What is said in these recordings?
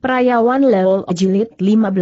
Perayawan Leol Jilid 15.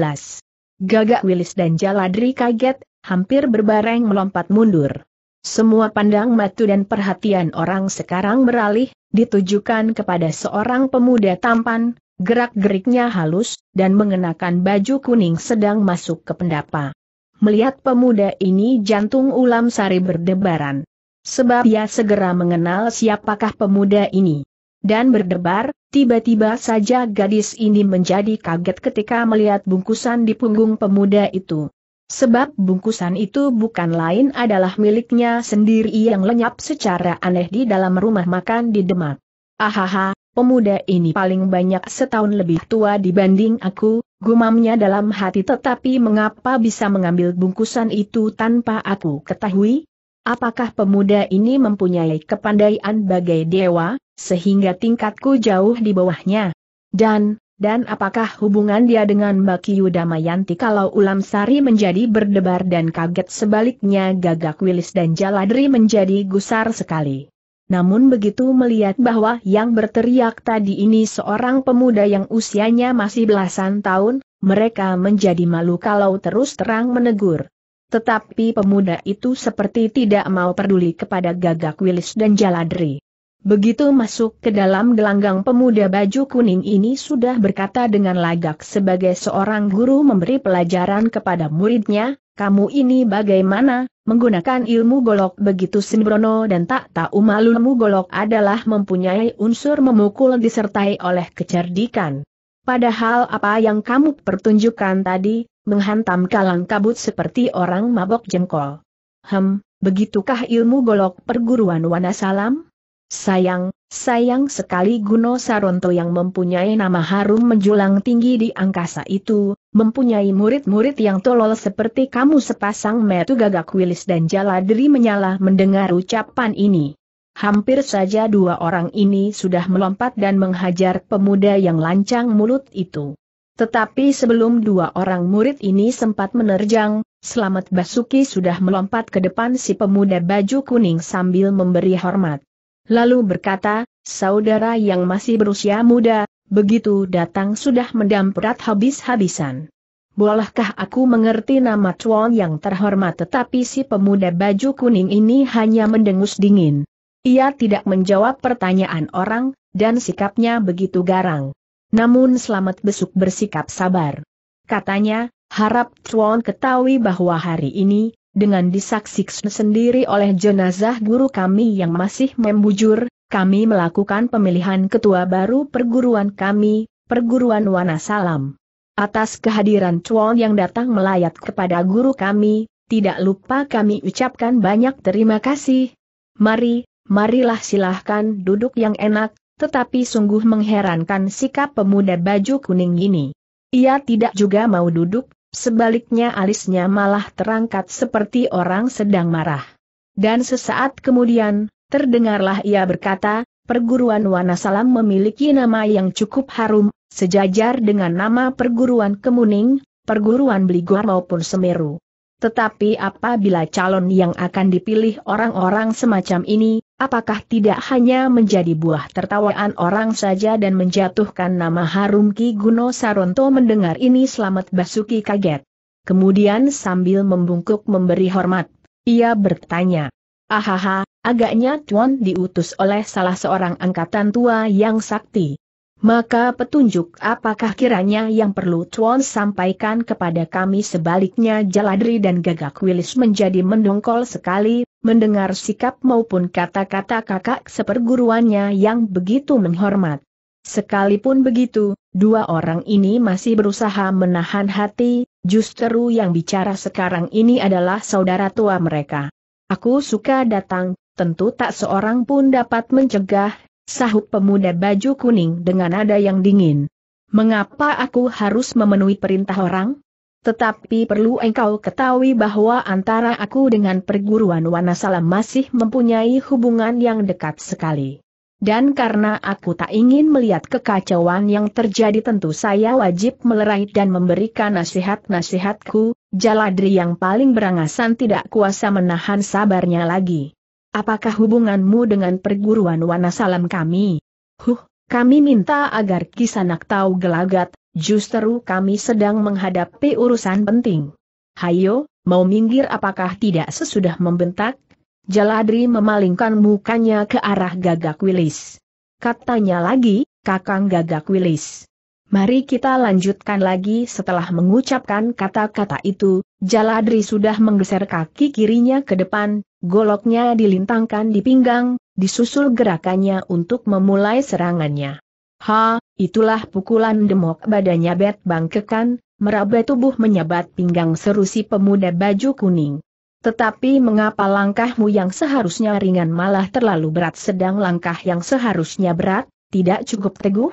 Gagak Wilis dan Jaladri kaget, hampir berbareng melompat mundur. Semua pandang matu dan perhatian orang sekarang beralih, ditujukan kepada seorang pemuda tampan, gerak-geriknya halus, dan mengenakan baju kuning sedang masuk ke pendapa. Melihat pemuda ini jantung ulam sari berdebaran. Sebab ia segera mengenal siapakah pemuda ini. Dan berdebar, Tiba-tiba saja gadis ini menjadi kaget ketika melihat bungkusan di punggung pemuda itu. Sebab bungkusan itu bukan lain adalah miliknya sendiri yang lenyap secara aneh di dalam rumah makan di Demak. Ahaha, pemuda ini paling banyak setahun lebih tua dibanding aku, gumamnya dalam hati tetapi mengapa bisa mengambil bungkusan itu tanpa aku ketahui? Apakah pemuda ini mempunyai kepandaian bagai dewa? sehingga tingkatku jauh di bawahnya. Dan, dan apakah hubungan dia dengan Mbak Kiyu Damayanti kalau Ulam Sari menjadi berdebar dan kaget sebaliknya gagak wilis dan jaladri menjadi gusar sekali. Namun begitu melihat bahwa yang berteriak tadi ini seorang pemuda yang usianya masih belasan tahun, mereka menjadi malu kalau terus terang menegur. Tetapi pemuda itu seperti tidak mau peduli kepada gagak wilis dan jaladri. Begitu masuk ke dalam gelanggang pemuda baju kuning ini sudah berkata dengan lagak sebagai seorang guru memberi pelajaran kepada muridnya, kamu ini bagaimana, menggunakan ilmu golok begitu sembrono dan tak tahu malu ilmu golok adalah mempunyai unsur memukul disertai oleh kecerdikan. Padahal apa yang kamu pertunjukkan tadi, menghantam kalang kabut seperti orang mabok jengkol. Hem, begitukah ilmu golok perguruan Wanasalam? Sayang, sayang sekali Guno Saronto yang mempunyai nama harum menjulang tinggi di angkasa itu, mempunyai murid-murid yang tolol seperti kamu sepasang metu gagak wilis dan jaladri menyala mendengar ucapan ini. Hampir saja dua orang ini sudah melompat dan menghajar pemuda yang lancang mulut itu. Tetapi sebelum dua orang murid ini sempat menerjang, Selamat Basuki sudah melompat ke depan si pemuda baju kuning sambil memberi hormat. Lalu berkata, saudara yang masih berusia muda, begitu datang sudah mendamprat habis-habisan. Bolehkah aku mengerti nama Chuan yang terhormat tetapi si pemuda baju kuning ini hanya mendengus dingin. Ia tidak menjawab pertanyaan orang, dan sikapnya begitu garang. Namun selamat besuk bersikap sabar. Katanya, harap Chuan ketahui bahwa hari ini, dengan disaksikan sendiri oleh jenazah guru kami yang masih membujur, kami melakukan pemilihan ketua baru perguruan kami, perguruan Wanasalam. Atas kehadiran Chuan yang datang melayat kepada guru kami, tidak lupa kami ucapkan banyak terima kasih. Mari, marilah silahkan duduk yang enak, tetapi sungguh mengherankan sikap pemuda baju kuning ini. Ia tidak juga mau duduk, Sebaliknya alisnya malah terangkat seperti orang sedang marah. Dan sesaat kemudian, terdengarlah ia berkata, perguruan Wanasalam memiliki nama yang cukup harum, sejajar dengan nama perguruan Kemuning, perguruan Bligor maupun Semeru. Tetapi apabila calon yang akan dipilih orang-orang semacam ini, Apakah tidak hanya menjadi buah tertawaan orang saja dan menjatuhkan nama harum Ki Guno Saronto mendengar ini Selamat Basuki kaget. Kemudian sambil membungkuk memberi hormat, ia bertanya. Ahaha, agaknya Tuan diutus oleh salah seorang angkatan tua yang sakti. Maka petunjuk apakah kiranya yang perlu Tuan sampaikan kepada kami sebaliknya Jaladri dan Gagak Wilis menjadi mendongkol sekali mendengar sikap maupun kata-kata kakak seperguruannya yang begitu menghormat. Sekalipun begitu, dua orang ini masih berusaha menahan hati, justru yang bicara sekarang ini adalah saudara tua mereka. Aku suka datang, tentu tak seorang pun dapat mencegah, sahut pemuda baju kuning dengan nada yang dingin. Mengapa aku harus memenuhi perintah orang? Tetapi perlu engkau ketahui bahwa antara aku dengan perguruan Wanasalam masih mempunyai hubungan yang dekat sekali. Dan karena aku tak ingin melihat kekacauan yang terjadi tentu saya wajib melerai dan memberikan nasihat-nasihatku, Jaladri yang paling berangasan tidak kuasa menahan sabarnya lagi. Apakah hubunganmu dengan perguruan Wanasalam kami? Huh, kami minta agar Kisanak tahu gelagat, Justru kami sedang menghadapi urusan penting. Hayo, mau minggir apakah tidak sesudah membentak? Jaladri memalingkan mukanya ke arah gagak wilis. Katanya lagi, kakang gagak wilis. Mari kita lanjutkan lagi setelah mengucapkan kata-kata itu, Jaladri sudah menggeser kaki kirinya ke depan, goloknya dilintangkan di pinggang, disusul gerakannya untuk memulai serangannya. Ha, Itulah pukulan demok badannya bet bangkekan, meraba tubuh menyabat pinggang seru si pemuda baju kuning. Tetapi mengapa langkahmu yang seharusnya ringan malah terlalu berat sedang langkah yang seharusnya berat, tidak cukup teguh?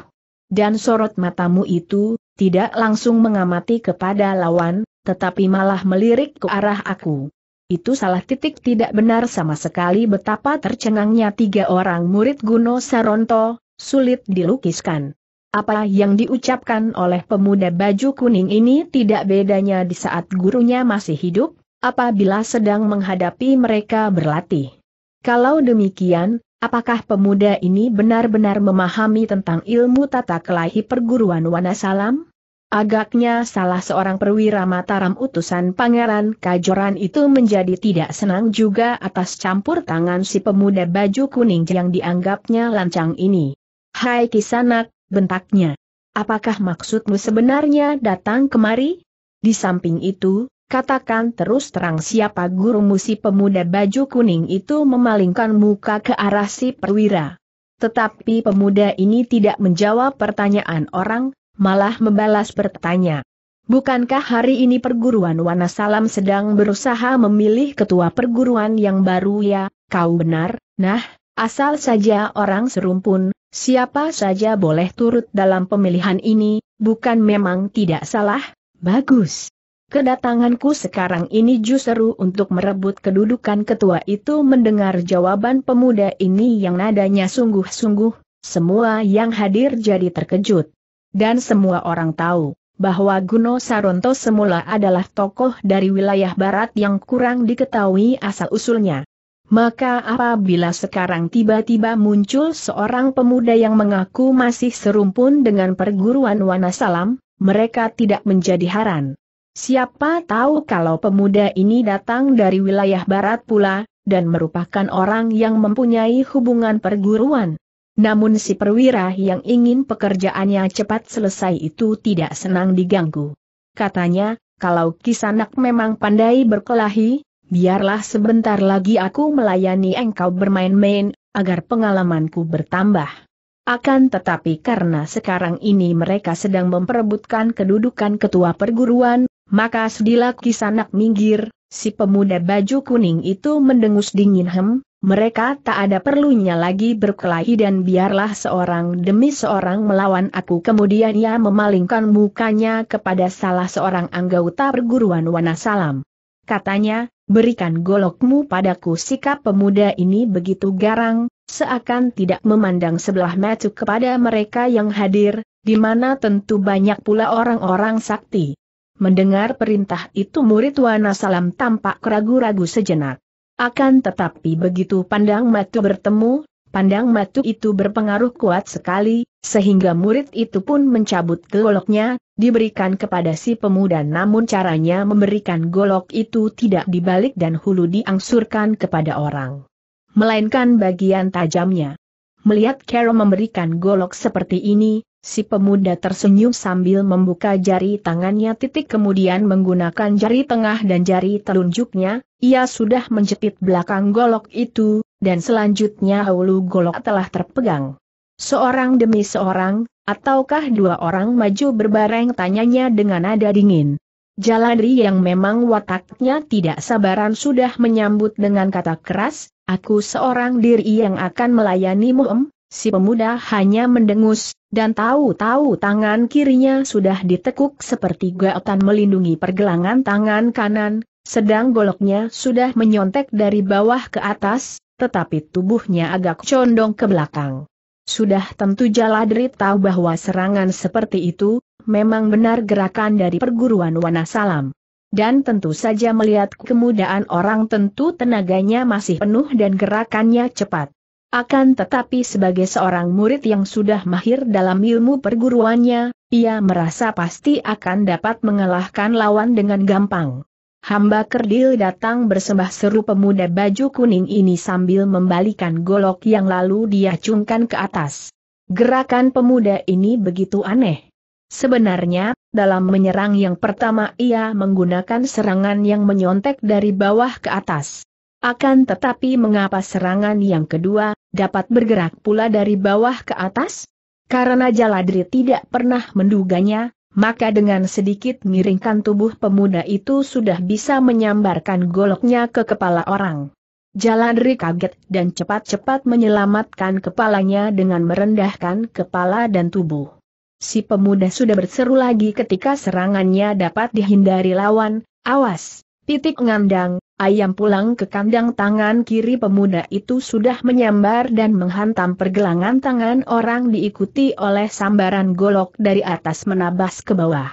Dan sorot matamu itu, tidak langsung mengamati kepada lawan, tetapi malah melirik ke arah aku. Itu salah titik tidak benar sama sekali betapa tercengangnya tiga orang murid Guno Saronto, sulit dilukiskan. Apa yang diucapkan oleh pemuda baju kuning ini tidak bedanya di saat gurunya masih hidup, apabila sedang menghadapi mereka berlatih. Kalau demikian, apakah pemuda ini benar-benar memahami tentang ilmu tata kelahi perguruan Wanasalam? Agaknya salah seorang perwira Mataram utusan Pangeran Kajoran itu menjadi tidak senang juga atas campur tangan si pemuda baju kuning yang dianggapnya lancang ini. Hai kisanak, bentaknya. Apakah maksudmu sebenarnya datang kemari? Di samping itu, katakan terus terang siapa gurumu si pemuda baju kuning itu memalingkan muka ke arah si perwira. Tetapi pemuda ini tidak menjawab pertanyaan orang, malah membalas bertanya. Bukankah hari ini perguruan Wanasalam sedang berusaha memilih ketua perguruan yang baru ya, kau benar, nah, asal saja orang serumpun, Siapa saja boleh turut dalam pemilihan ini, bukan memang tidak salah, bagus. Kedatanganku sekarang ini justru untuk merebut kedudukan ketua itu mendengar jawaban pemuda ini yang nadanya sungguh-sungguh, semua yang hadir jadi terkejut. Dan semua orang tahu, bahwa Guno Saronto semula adalah tokoh dari wilayah barat yang kurang diketahui asal-usulnya. Maka apabila sekarang tiba-tiba muncul seorang pemuda yang mengaku masih serumpun dengan perguruan Wanasalam, mereka tidak menjadi haran. Siapa tahu kalau pemuda ini datang dari wilayah barat pula, dan merupakan orang yang mempunyai hubungan perguruan. Namun si perwira yang ingin pekerjaannya cepat selesai itu tidak senang diganggu. Katanya, kalau Kisanak memang pandai berkelahi, biarlah sebentar lagi aku melayani engkau bermain-main, agar pengalamanku bertambah. Akan tetapi karena sekarang ini mereka sedang memperebutkan kedudukan ketua perguruan, maka sedilah kisanak minggir, si pemuda baju kuning itu mendengus dingin hem, mereka tak ada perlunya lagi berkelahi dan biarlah seorang demi seorang melawan aku. Kemudian ia memalingkan mukanya kepada salah seorang anggota perguruan Wanasalam. Katanya, berikan golokmu padaku sikap pemuda ini begitu garang, seakan tidak memandang sebelah mata kepada mereka yang hadir, di mana tentu banyak pula orang-orang sakti. Mendengar perintah itu murid Wana Salam tampak ragu-ragu sejenak. Akan tetapi begitu pandang matu bertemu, pandang matu itu berpengaruh kuat sekali, sehingga murid itu pun mencabut goloknya, diberikan kepada si pemuda namun caranya memberikan golok itu tidak dibalik dan hulu diangsurkan kepada orang. Melainkan bagian tajamnya. Melihat Carol memberikan golok seperti ini, Si pemuda tersenyum sambil membuka jari tangannya titik kemudian menggunakan jari tengah dan jari telunjuknya, ia sudah menjepit belakang golok itu, dan selanjutnya hulu golok telah terpegang. Seorang demi seorang, ataukah dua orang maju berbareng tanyanya dengan nada dingin. Jaladri yang memang wataknya tidak sabaran sudah menyambut dengan kata keras, aku seorang diri yang akan melayanimu muem, si pemuda hanya mendengus, dan tahu-tahu tangan kirinya sudah ditekuk seperti gaotan melindungi pergelangan tangan kanan, sedang goloknya sudah menyontek dari bawah ke atas, tetapi tubuhnya agak condong ke belakang. Sudah tentu Jaladri tahu bahwa serangan seperti itu, memang benar gerakan dari perguruan Wanasalam. Dan tentu saja melihat kemudahan orang tentu tenaganya masih penuh dan gerakannya cepat. Akan tetapi sebagai seorang murid yang sudah mahir dalam ilmu perguruannya, ia merasa pasti akan dapat mengalahkan lawan dengan gampang. Hamba kerdil datang bersembah seru pemuda baju kuning ini sambil membalikan golok yang lalu diacungkan ke atas. Gerakan pemuda ini begitu aneh. Sebenarnya, dalam menyerang yang pertama ia menggunakan serangan yang menyontek dari bawah ke atas. Akan tetapi mengapa serangan yang kedua, dapat bergerak pula dari bawah ke atas? Karena Jaladri tidak pernah menduganya, maka dengan sedikit miringkan tubuh pemuda itu sudah bisa menyambarkan goloknya ke kepala orang. Jalandri kaget dan cepat-cepat menyelamatkan kepalanya dengan merendahkan kepala dan tubuh. Si pemuda sudah berseru lagi ketika serangannya dapat dihindari lawan, awas, Titik ngandang, ayam pulang ke kandang tangan kiri pemuda itu sudah menyambar dan menghantam pergelangan tangan orang diikuti oleh sambaran golok dari atas menabas ke bawah.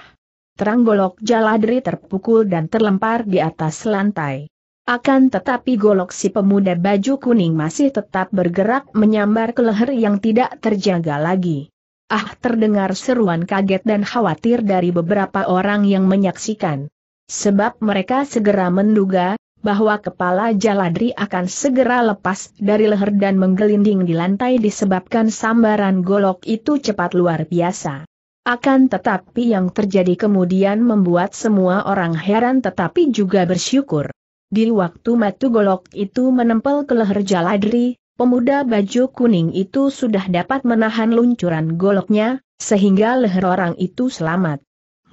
Terang golok jaladri terpukul dan terlempar di atas lantai. Akan tetapi golok si pemuda baju kuning masih tetap bergerak menyambar ke leher yang tidak terjaga lagi. Ah terdengar seruan kaget dan khawatir dari beberapa orang yang menyaksikan sebab mereka segera menduga bahwa kepala Jaladri akan segera lepas dari leher dan menggelinding di lantai disebabkan sambaran golok itu cepat luar biasa. Akan tetapi yang terjadi kemudian membuat semua orang heran tetapi juga bersyukur. Di waktu matu golok itu menempel ke leher Jaladri, pemuda baju kuning itu sudah dapat menahan luncuran goloknya, sehingga leher orang itu selamat.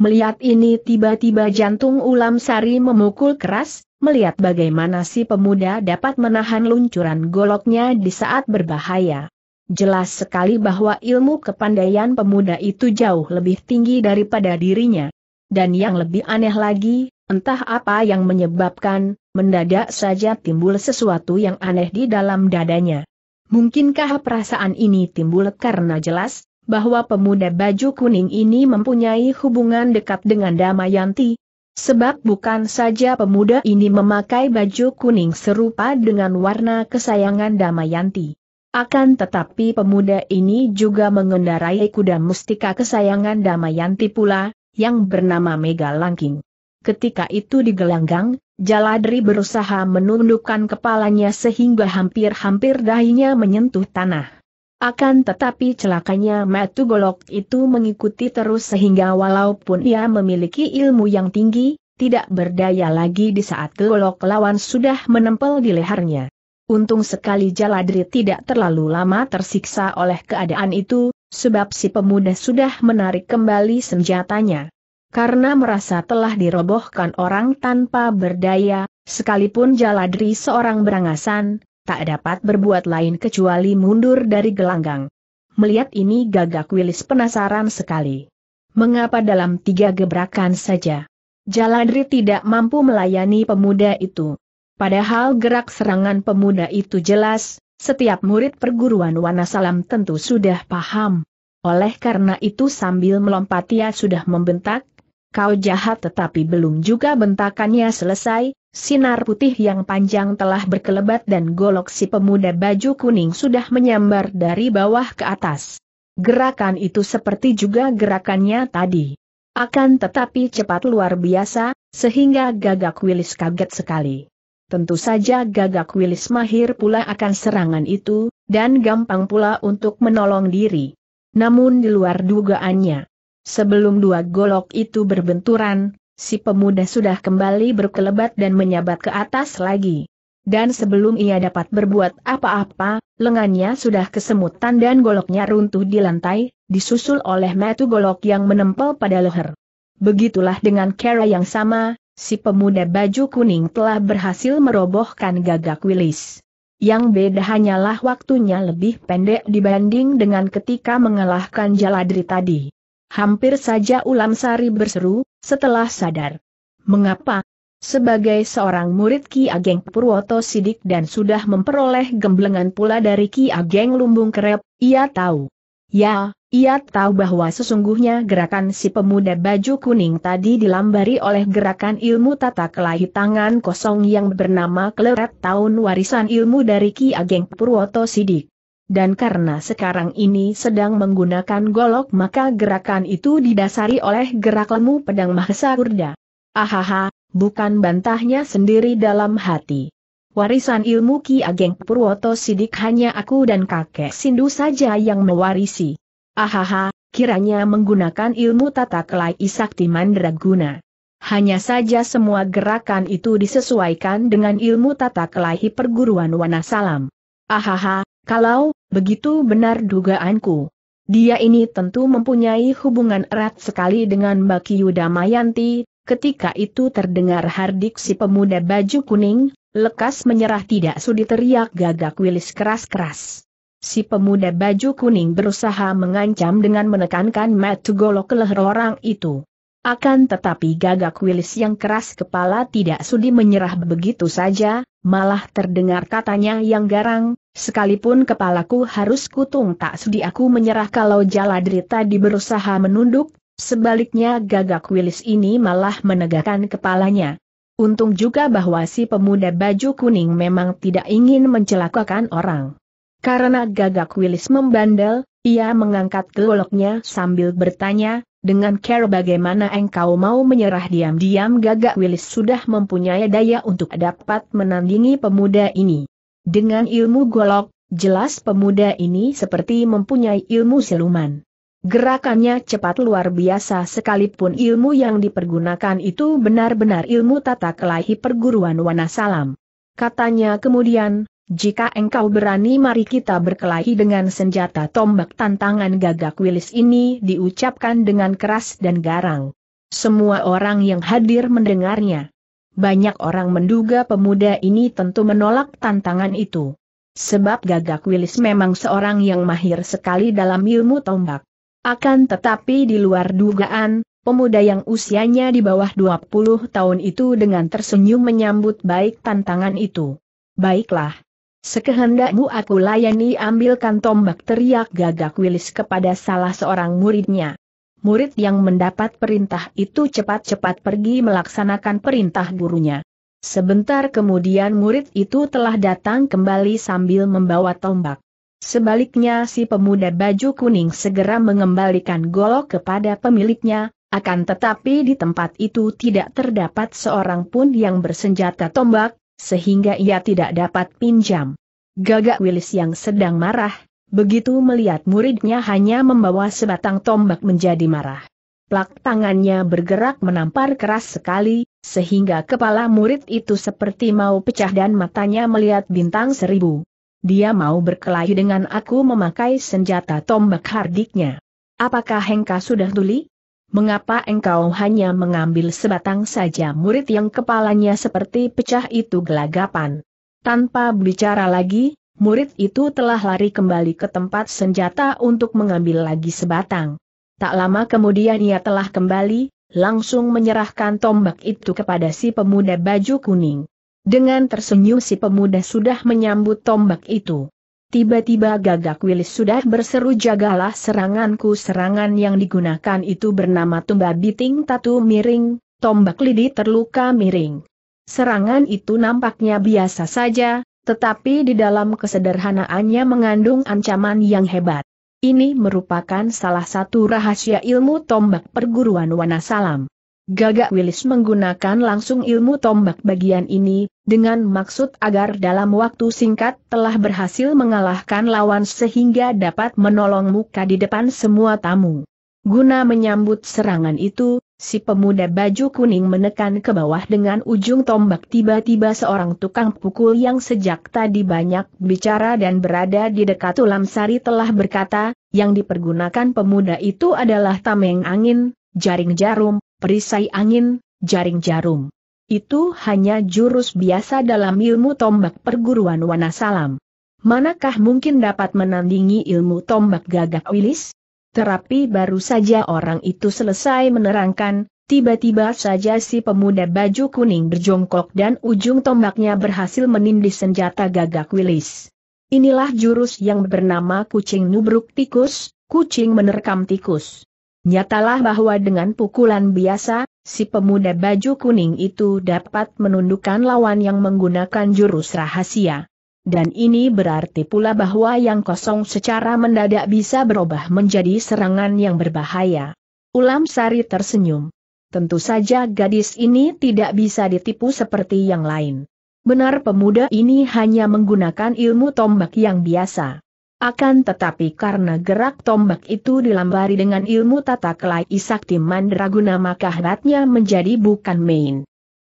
Melihat ini tiba-tiba jantung ulam sari memukul keras, melihat bagaimana si pemuda dapat menahan luncuran goloknya di saat berbahaya. Jelas sekali bahwa ilmu kepandaian pemuda itu jauh lebih tinggi daripada dirinya. Dan yang lebih aneh lagi, entah apa yang menyebabkan, mendadak saja timbul sesuatu yang aneh di dalam dadanya. Mungkinkah perasaan ini timbul karena jelas, bahwa pemuda baju kuning ini mempunyai hubungan dekat dengan Damayanti. Sebab bukan saja pemuda ini memakai baju kuning serupa dengan warna kesayangan Damayanti. Akan tetapi pemuda ini juga mengendarai kuda mustika kesayangan Damayanti pula, yang bernama Mega Langking. Ketika itu digelanggang, Jaladri berusaha menundukkan kepalanya sehingga hampir-hampir dahinya menyentuh tanah. Akan tetapi celakanya Matu Golok itu mengikuti terus sehingga walaupun ia memiliki ilmu yang tinggi, tidak berdaya lagi di saat Golok lawan sudah menempel di lehernya. Untung sekali Jaladri tidak terlalu lama tersiksa oleh keadaan itu, sebab si pemuda sudah menarik kembali senjatanya. Karena merasa telah dirobohkan orang tanpa berdaya, sekalipun Jaladri seorang berangasan, tak dapat berbuat lain kecuali mundur dari gelanggang. Melihat ini gagak Wilis penasaran sekali. Mengapa dalam tiga gebrakan saja? Jaladri tidak mampu melayani pemuda itu. Padahal gerak serangan pemuda itu jelas, setiap murid perguruan Wanasalam tentu sudah paham. Oleh karena itu sambil melompat ia sudah membentak, kau jahat tetapi belum juga bentakannya selesai, sinar putih yang panjang telah berkelebat dan golok si pemuda baju kuning sudah menyambar dari bawah ke atas. Gerakan itu seperti juga gerakannya tadi. Akan tetapi cepat luar biasa, sehingga gagak wilis kaget sekali. Tentu saja gagak wilis mahir pula akan serangan itu, dan gampang pula untuk menolong diri. Namun di luar dugaannya, Sebelum dua golok itu berbenturan, si pemuda sudah kembali berkelebat dan menyabat ke atas lagi. Dan sebelum ia dapat berbuat apa-apa, lengannya sudah kesemutan dan goloknya runtuh di lantai, disusul oleh metu golok yang menempel pada leher. Begitulah dengan cara yang sama, si pemuda baju kuning telah berhasil merobohkan gagak wilis. Yang beda hanyalah waktunya lebih pendek dibanding dengan ketika mengalahkan Jaladri tadi. Hampir saja Ulam Sari berseru, setelah sadar. Mengapa? Sebagai seorang murid Ki Ageng Purwoto Sidik dan sudah memperoleh gemblengan pula dari Ki Ageng Lumbung Kerep, ia tahu. Ya, ia tahu bahwa sesungguhnya gerakan si pemuda baju kuning tadi dilambari oleh gerakan ilmu tata kelahi tangan kosong yang bernama Kleret tahun warisan ilmu dari Ki Ageng Purwoto Sidik dan karena sekarang ini sedang menggunakan golok maka gerakan itu didasari oleh gerak lemu pedang Mahesa Kurda. Ahaha, bukan bantahnya sendiri dalam hati. Warisan ilmu Ki Ageng Purwoto Sidik hanya aku dan kakek Sindu saja yang mewarisi. Ahaha, kiranya menggunakan ilmu tata kelai isakti mandraguna. Hanya saja semua gerakan itu disesuaikan dengan ilmu tata kelahi perguruan Wanasalam. Ahaha, kalau, begitu benar dugaanku. Dia ini tentu mempunyai hubungan erat sekali dengan Mbak Kiyu Mayanti. ketika itu terdengar hardik si pemuda baju kuning, lekas menyerah tidak sudi teriak gagak wilis keras-keras. Si pemuda baju kuning berusaha mengancam dengan menekankan metu golok leher orang itu. Akan tetapi gagak wilis yang keras kepala tidak sudi menyerah begitu saja, malah terdengar katanya yang garang, sekalipun kepalaku harus kutung tak sudi aku menyerah kalau Jaladri tadi berusaha menunduk, sebaliknya gagak wilis ini malah menegakkan kepalanya. Untung juga bahwa si pemuda baju kuning memang tidak ingin mencelakakan orang. Karena gagak wilis membandel, ia mengangkat goloknya sambil bertanya, dengan care bagaimana engkau mau menyerah diam-diam gagak Willis sudah mempunyai daya untuk dapat menandingi pemuda ini. Dengan ilmu golok, jelas pemuda ini seperti mempunyai ilmu siluman. Gerakannya cepat luar biasa sekalipun ilmu yang dipergunakan itu benar-benar ilmu tata kelahi perguruan Wanasalam. Katanya kemudian, jika engkau berani mari kita berkelahi dengan senjata tombak tantangan gagak wilis ini diucapkan dengan keras dan garang. Semua orang yang hadir mendengarnya. Banyak orang menduga pemuda ini tentu menolak tantangan itu. Sebab gagak wilis memang seorang yang mahir sekali dalam ilmu tombak. Akan tetapi di luar dugaan, pemuda yang usianya di bawah 20 tahun itu dengan tersenyum menyambut baik tantangan itu. Baiklah, Sekehendakmu aku layani ambilkan tombak teriak gagak wilis kepada salah seorang muridnya. Murid yang mendapat perintah itu cepat-cepat pergi melaksanakan perintah gurunya. Sebentar kemudian murid itu telah datang kembali sambil membawa tombak. Sebaliknya si pemuda baju kuning segera mengembalikan golok kepada pemiliknya, akan tetapi di tempat itu tidak terdapat seorang pun yang bersenjata tombak, sehingga ia tidak dapat pinjam. Gagak Wilis yang sedang marah, begitu melihat muridnya hanya membawa sebatang tombak menjadi marah. Plak tangannya bergerak menampar keras sekali, sehingga kepala murid itu seperti mau pecah dan matanya melihat bintang seribu. Dia mau berkelahi dengan aku memakai senjata tombak hardiknya. Apakah Hengka sudah tuli? mengapa engkau hanya mengambil sebatang saja murid yang kepalanya seperti pecah itu gelagapan? Tanpa bicara lagi, murid itu telah lari kembali ke tempat senjata untuk mengambil lagi sebatang. Tak lama kemudian ia telah kembali, langsung menyerahkan tombak itu kepada si pemuda baju kuning. Dengan tersenyum si pemuda sudah menyambut tombak itu. Tiba-tiba gagak Wilis sudah berseru jagalah seranganku serangan yang digunakan itu bernama tumba biting tatu miring, tombak lidi terluka miring. Serangan itu nampaknya biasa saja, tetapi di dalam kesederhanaannya mengandung ancaman yang hebat. Ini merupakan salah satu rahasia ilmu tombak perguruan Wanasalam. Gagak Wilis menggunakan langsung ilmu tombak bagian ini, dengan maksud agar dalam waktu singkat telah berhasil mengalahkan lawan sehingga dapat menolong muka di depan semua tamu. Guna menyambut serangan itu, si pemuda baju kuning menekan ke bawah dengan ujung tombak tiba-tiba seorang tukang pukul yang sejak tadi banyak bicara dan berada di dekat ulam sari telah berkata, yang dipergunakan pemuda itu adalah tameng angin, jaring jarum, perisai angin, jaring jarum. Itu hanya jurus biasa dalam ilmu tombak perguruan Wanasalam. Manakah mungkin dapat menandingi ilmu tombak gagak wilis? Terapi baru saja orang itu selesai menerangkan, tiba-tiba saja si pemuda baju kuning berjongkok dan ujung tombaknya berhasil menindih senjata gagak wilis. Inilah jurus yang bernama kucing nubruk tikus, kucing menerkam tikus. Nyatalah bahwa dengan pukulan biasa, si pemuda baju kuning itu dapat menundukkan lawan yang menggunakan jurus rahasia. Dan ini berarti pula bahwa yang kosong secara mendadak bisa berubah menjadi serangan yang berbahaya. Ulam Sari tersenyum. Tentu saja gadis ini tidak bisa ditipu seperti yang lain. Benar pemuda ini hanya menggunakan ilmu tombak yang biasa. Akan tetapi karena gerak tombak itu dilambari dengan ilmu tata kelai Isakti mandraguna maka hebatnya menjadi bukan main.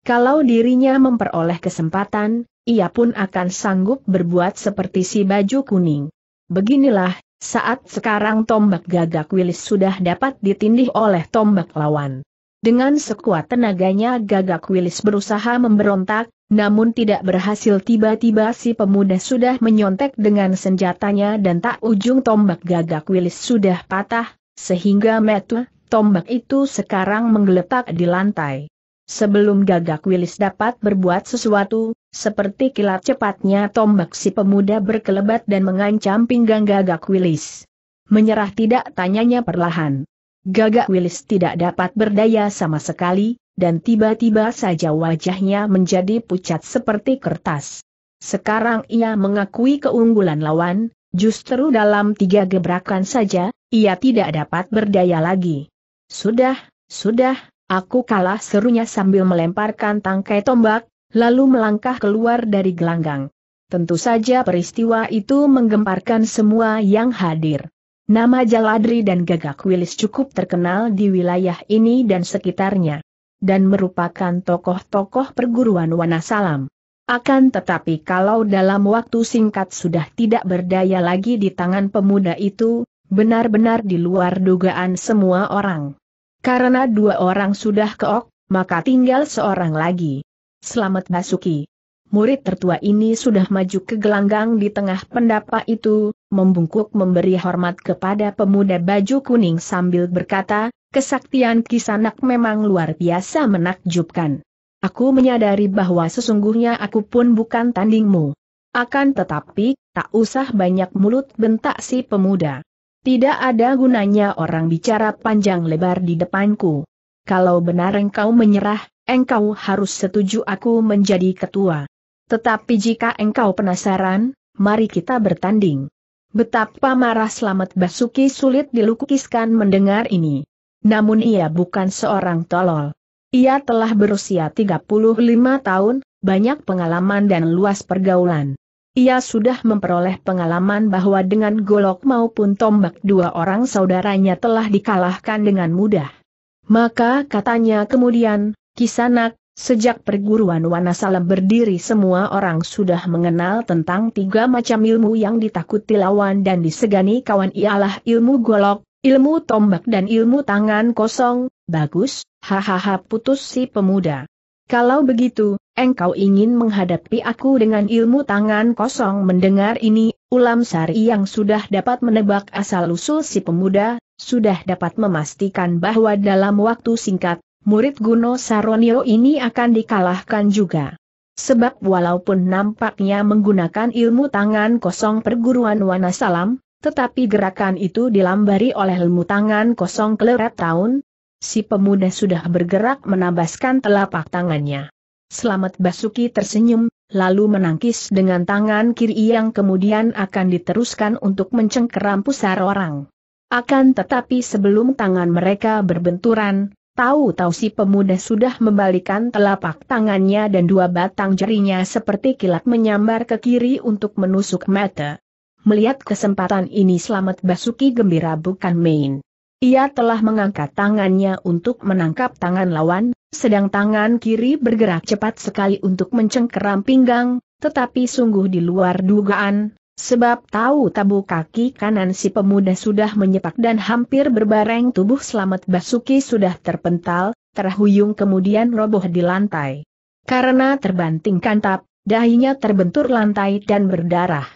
Kalau dirinya memperoleh kesempatan, ia pun akan sanggup berbuat seperti si baju kuning. Beginilah, saat sekarang tombak gagak wilis sudah dapat ditindih oleh tombak lawan. Dengan sekuat tenaganya gagak wilis berusaha memberontak, namun tidak berhasil tiba-tiba si pemuda sudah menyontek dengan senjatanya dan tak ujung tombak gagak wilis sudah patah, sehingga metu, tombak itu sekarang menggeletak di lantai. Sebelum gagak wilis dapat berbuat sesuatu, seperti kilat cepatnya tombak si pemuda berkelebat dan mengancam pinggang gagak wilis. Menyerah tidak tanyanya perlahan. Gagak Wilis tidak dapat berdaya sama sekali, dan tiba-tiba saja wajahnya menjadi pucat seperti kertas. Sekarang ia mengakui keunggulan lawan, justru dalam tiga gebrakan saja, ia tidak dapat berdaya lagi. Sudah, sudah, aku kalah serunya sambil melemparkan tangkai tombak, lalu melangkah keluar dari gelanggang. Tentu saja peristiwa itu menggemparkan semua yang hadir. Nama Jaladri dan Gagak Wilis cukup terkenal di wilayah ini dan sekitarnya. Dan merupakan tokoh-tokoh perguruan Wanasalam. Akan tetapi kalau dalam waktu singkat sudah tidak berdaya lagi di tangan pemuda itu, benar-benar di luar dugaan semua orang. Karena dua orang sudah keok, maka tinggal seorang lagi. Selamat Basuki. Murid tertua ini sudah maju ke gelanggang di tengah pendapa itu, membungkuk memberi hormat kepada pemuda baju kuning sambil berkata, kesaktian kisanak memang luar biasa menakjubkan. Aku menyadari bahwa sesungguhnya aku pun bukan tandingmu. Akan tetapi, tak usah banyak mulut bentak si pemuda. Tidak ada gunanya orang bicara panjang lebar di depanku. Kalau benar engkau menyerah, engkau harus setuju aku menjadi ketua. Tetapi jika engkau penasaran, mari kita bertanding. Betapa marah selamat Basuki sulit dilukiskan mendengar ini. Namun ia bukan seorang tolol. Ia telah berusia 35 tahun, banyak pengalaman dan luas pergaulan. Ia sudah memperoleh pengalaman bahwa dengan golok maupun tombak dua orang saudaranya telah dikalahkan dengan mudah. Maka katanya kemudian, Kisanak, Sejak perguruan Wanasalam berdiri semua orang sudah mengenal tentang tiga macam ilmu yang ditakuti lawan dan disegani kawan ialah ilmu golok, ilmu tombak dan ilmu tangan kosong, bagus, hahaha putus si pemuda. Kalau begitu, engkau ingin menghadapi aku dengan ilmu tangan kosong mendengar ini, ulam sari yang sudah dapat menebak asal-usul si pemuda, sudah dapat memastikan bahwa dalam waktu singkat, murid Guno Saronio ini akan dikalahkan juga. Sebab walaupun nampaknya menggunakan ilmu tangan kosong perguruan Wanasalam, tetapi gerakan itu dilambari oleh ilmu tangan kosong keleret tahun, si pemuda sudah bergerak menabaskan telapak tangannya. Selamat Basuki tersenyum, lalu menangkis dengan tangan kiri yang kemudian akan diteruskan untuk mencengkeram pusar orang. Akan tetapi sebelum tangan mereka berbenturan, Tahu-tahu si pemuda sudah membalikan telapak tangannya dan dua batang jarinya seperti kilat menyambar ke kiri untuk menusuk mata. Melihat kesempatan ini selamat Basuki gembira bukan main. Ia telah mengangkat tangannya untuk menangkap tangan lawan, sedang tangan kiri bergerak cepat sekali untuk mencengkeram pinggang, tetapi sungguh di luar dugaan, Sebab tahu tabu kaki kanan si pemuda sudah menyepak dan hampir berbareng tubuh Selamat Basuki sudah terpental, terhuyung kemudian roboh di lantai. Karena terbanting kantap, dahinya terbentur lantai dan berdarah.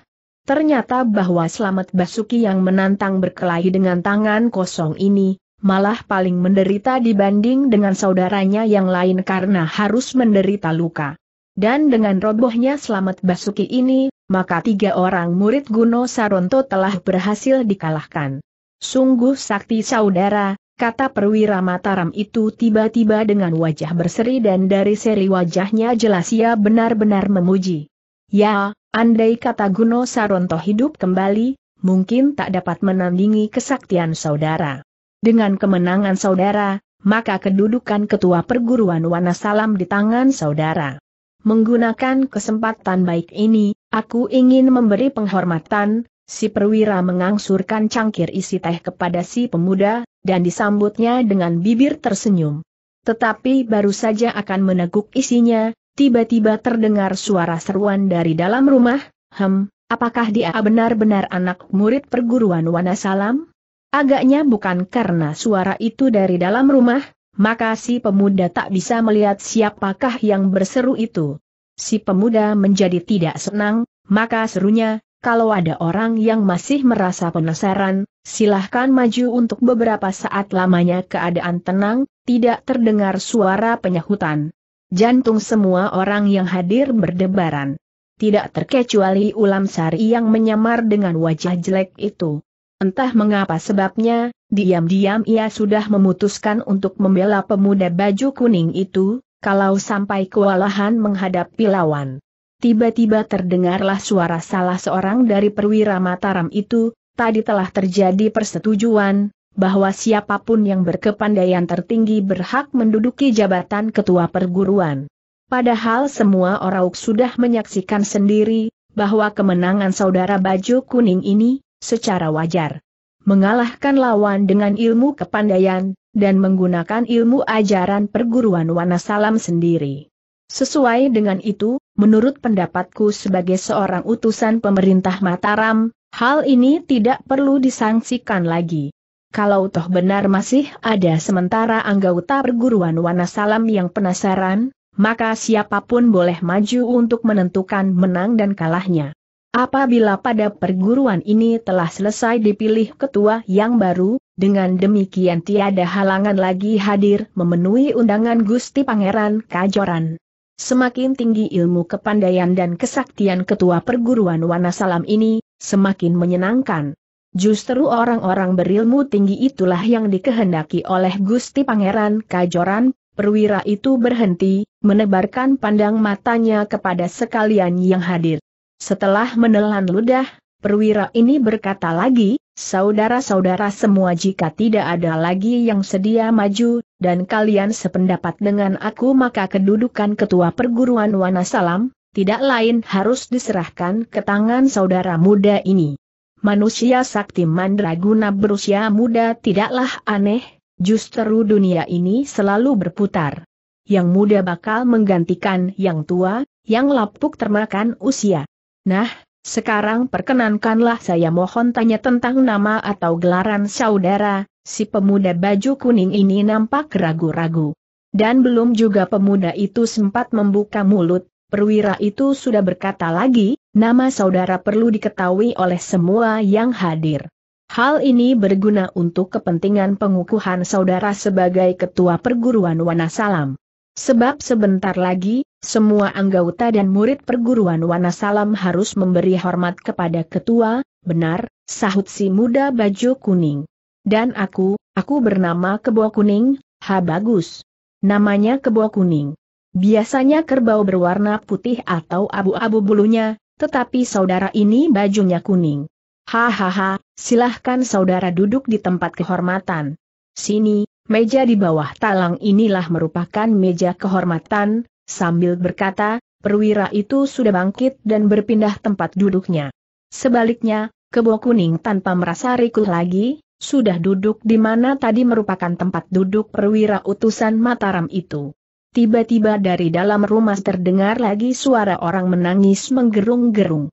Ternyata bahwa Selamat Basuki yang menantang berkelahi dengan tangan kosong ini, malah paling menderita dibanding dengan saudaranya yang lain karena harus menderita luka. Dan dengan robohnya Selamat Basuki ini, maka tiga orang murid Guno Saronto telah berhasil dikalahkan. Sungguh sakti saudara, kata perwira Mataram itu tiba-tiba dengan wajah berseri dan dari seri wajahnya jelas ia benar-benar memuji. Ya, andai kata Guno Saronto hidup kembali, mungkin tak dapat menandingi kesaktian saudara. Dengan kemenangan saudara, maka kedudukan ketua perguruan Wanasalam di tangan saudara. Menggunakan kesempatan baik ini, aku ingin memberi penghormatan, si perwira mengangsurkan cangkir isi teh kepada si pemuda, dan disambutnya dengan bibir tersenyum. Tetapi baru saja akan meneguk isinya, tiba-tiba terdengar suara seruan dari dalam rumah, Hem, apakah dia benar-benar anak murid perguruan Wanasalam? Agaknya bukan karena suara itu dari dalam rumah, maka si pemuda tak bisa melihat siapakah yang berseru itu. Si pemuda menjadi tidak senang, maka serunya, kalau ada orang yang masih merasa penasaran, silahkan maju untuk beberapa saat lamanya keadaan tenang, tidak terdengar suara penyahutan. Jantung semua orang yang hadir berdebaran. Tidak terkecuali ulam sari yang menyamar dengan wajah jelek itu. Entah mengapa sebabnya, diam-diam ia sudah memutuskan untuk membela pemuda baju kuning itu, kalau sampai kewalahan menghadapi lawan. Tiba-tiba terdengarlah suara salah seorang dari perwira Mataram itu, tadi telah terjadi persetujuan, bahwa siapapun yang berkepandaian tertinggi berhak menduduki jabatan ketua perguruan. Padahal semua orang sudah menyaksikan sendiri, bahwa kemenangan saudara baju kuning ini, secara wajar, mengalahkan lawan dengan ilmu kepandaian, dan menggunakan ilmu ajaran perguruan Wanasalam sendiri. Sesuai dengan itu, menurut pendapatku sebagai seorang utusan pemerintah Mataram, hal ini tidak perlu disangsikan lagi. Kalau toh benar masih ada sementara anggota perguruan Wanasalam yang penasaran, maka siapapun boleh maju untuk menentukan menang dan kalahnya. Apabila pada perguruan ini telah selesai dipilih ketua yang baru, dengan demikian tiada halangan lagi hadir memenuhi undangan Gusti Pangeran Kajoran. Semakin tinggi ilmu kepandaian dan kesaktian ketua perguruan Wanasalam ini, semakin menyenangkan. Justru orang-orang berilmu tinggi itulah yang dikehendaki oleh Gusti Pangeran Kajoran, perwira itu berhenti, menebarkan pandang matanya kepada sekalian yang hadir. Setelah menelan ludah, perwira ini berkata lagi, Saudara-saudara semua jika tidak ada lagi yang sedia maju, dan kalian sependapat dengan aku maka kedudukan ketua perguruan Wanasalam, tidak lain harus diserahkan ke tangan saudara muda ini. Manusia sakti mandraguna berusia muda tidaklah aneh, justru dunia ini selalu berputar. Yang muda bakal menggantikan yang tua, yang lapuk termakan usia. Nah, sekarang perkenankanlah saya mohon tanya tentang nama atau gelaran saudara, si pemuda baju kuning ini nampak ragu-ragu. Dan belum juga pemuda itu sempat membuka mulut, perwira itu sudah berkata lagi, nama saudara perlu diketahui oleh semua yang hadir. Hal ini berguna untuk kepentingan pengukuhan saudara sebagai ketua perguruan Wanasalam. Sebab sebentar lagi, semua anggota dan murid perguruan Wanasalam harus memberi hormat kepada ketua, benar, sahut si muda baju kuning. Dan aku, aku bernama Kebo Kuning, ha bagus. Namanya Kebo Kuning. Biasanya kerbau berwarna putih atau abu-abu bulunya, tetapi saudara ini bajunya kuning. Hahaha, silahkan saudara duduk di tempat kehormatan. Sini, meja di bawah talang inilah merupakan meja kehormatan, Sambil berkata, perwira itu sudah bangkit dan berpindah tempat duduknya. Sebaliknya, kebo kuning tanpa merasa rikuh lagi, sudah duduk di mana tadi merupakan tempat duduk perwira utusan Mataram itu. Tiba-tiba dari dalam rumah terdengar lagi suara orang menangis menggerung-gerung.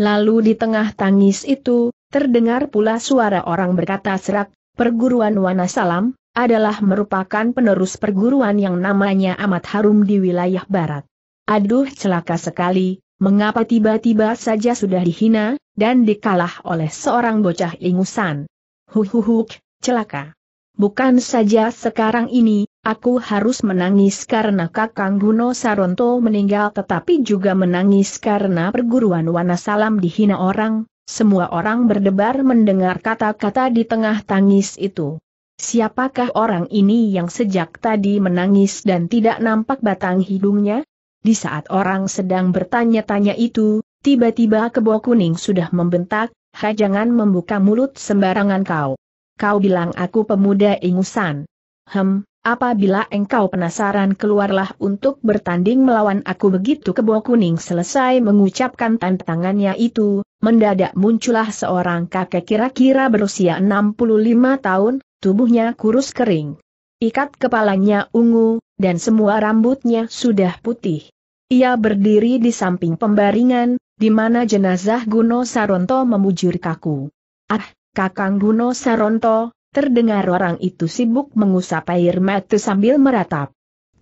Lalu di tengah tangis itu, terdengar pula suara orang berkata serak, perguruan Wanasalam, adalah merupakan penerus perguruan yang namanya amat harum di wilayah barat. Aduh celaka sekali, mengapa tiba-tiba saja sudah dihina, dan dikalah oleh seorang bocah ingusan. Huhuhuk, celaka. Bukan saja sekarang ini, aku harus menangis karena Kakang Guno Saronto meninggal tetapi juga menangis karena perguruan Wanasalam dihina orang, semua orang berdebar mendengar kata-kata di tengah tangis itu. Siapakah orang ini yang sejak tadi menangis dan tidak nampak batang hidungnya? Di saat orang sedang bertanya-tanya itu, tiba-tiba kebo kuning sudah membentak, Ha jangan membuka mulut sembarangan kau. Kau bilang aku pemuda ingusan. Hem, Apabila engkau penasaran keluarlah untuk bertanding melawan aku begitu kebo kuning selesai mengucapkan tantangannya itu, mendadak muncullah seorang kakek kira-kira berusia 65 tahun, tubuhnya kurus kering. Ikat kepalanya ungu, dan semua rambutnya sudah putih. Ia berdiri di samping pembaringan, di mana jenazah Guno Saronto memujur kaku. Ah, Kakang Guno Saronto, Terdengar orang itu sibuk mengusap air mata sambil meratap.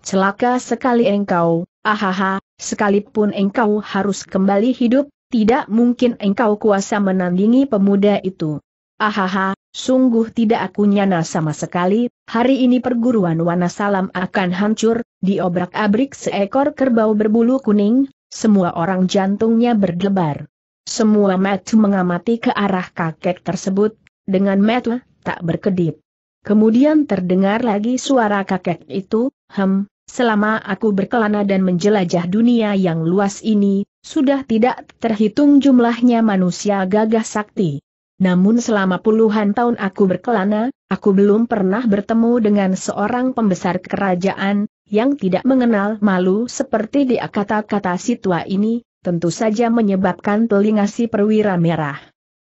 Celaka sekali engkau, ahaha, sekalipun engkau harus kembali hidup, tidak mungkin engkau kuasa menandingi pemuda itu. Ahaha, sungguh tidak aku nyana sama sekali, hari ini perguruan Wanasalam akan hancur, diobrak-abrik seekor kerbau berbulu kuning, semua orang jantungnya berdebar. Semua mata mengamati ke arah kakek tersebut, dengan mata tak berkedip. Kemudian terdengar lagi suara kakek itu, hem, selama aku berkelana dan menjelajah dunia yang luas ini, sudah tidak terhitung jumlahnya manusia gagah sakti. Namun selama puluhan tahun aku berkelana, aku belum pernah bertemu dengan seorang pembesar kerajaan, yang tidak mengenal malu seperti diakata kata-kata si tua ini, tentu saja menyebabkan telinga si perwira merah.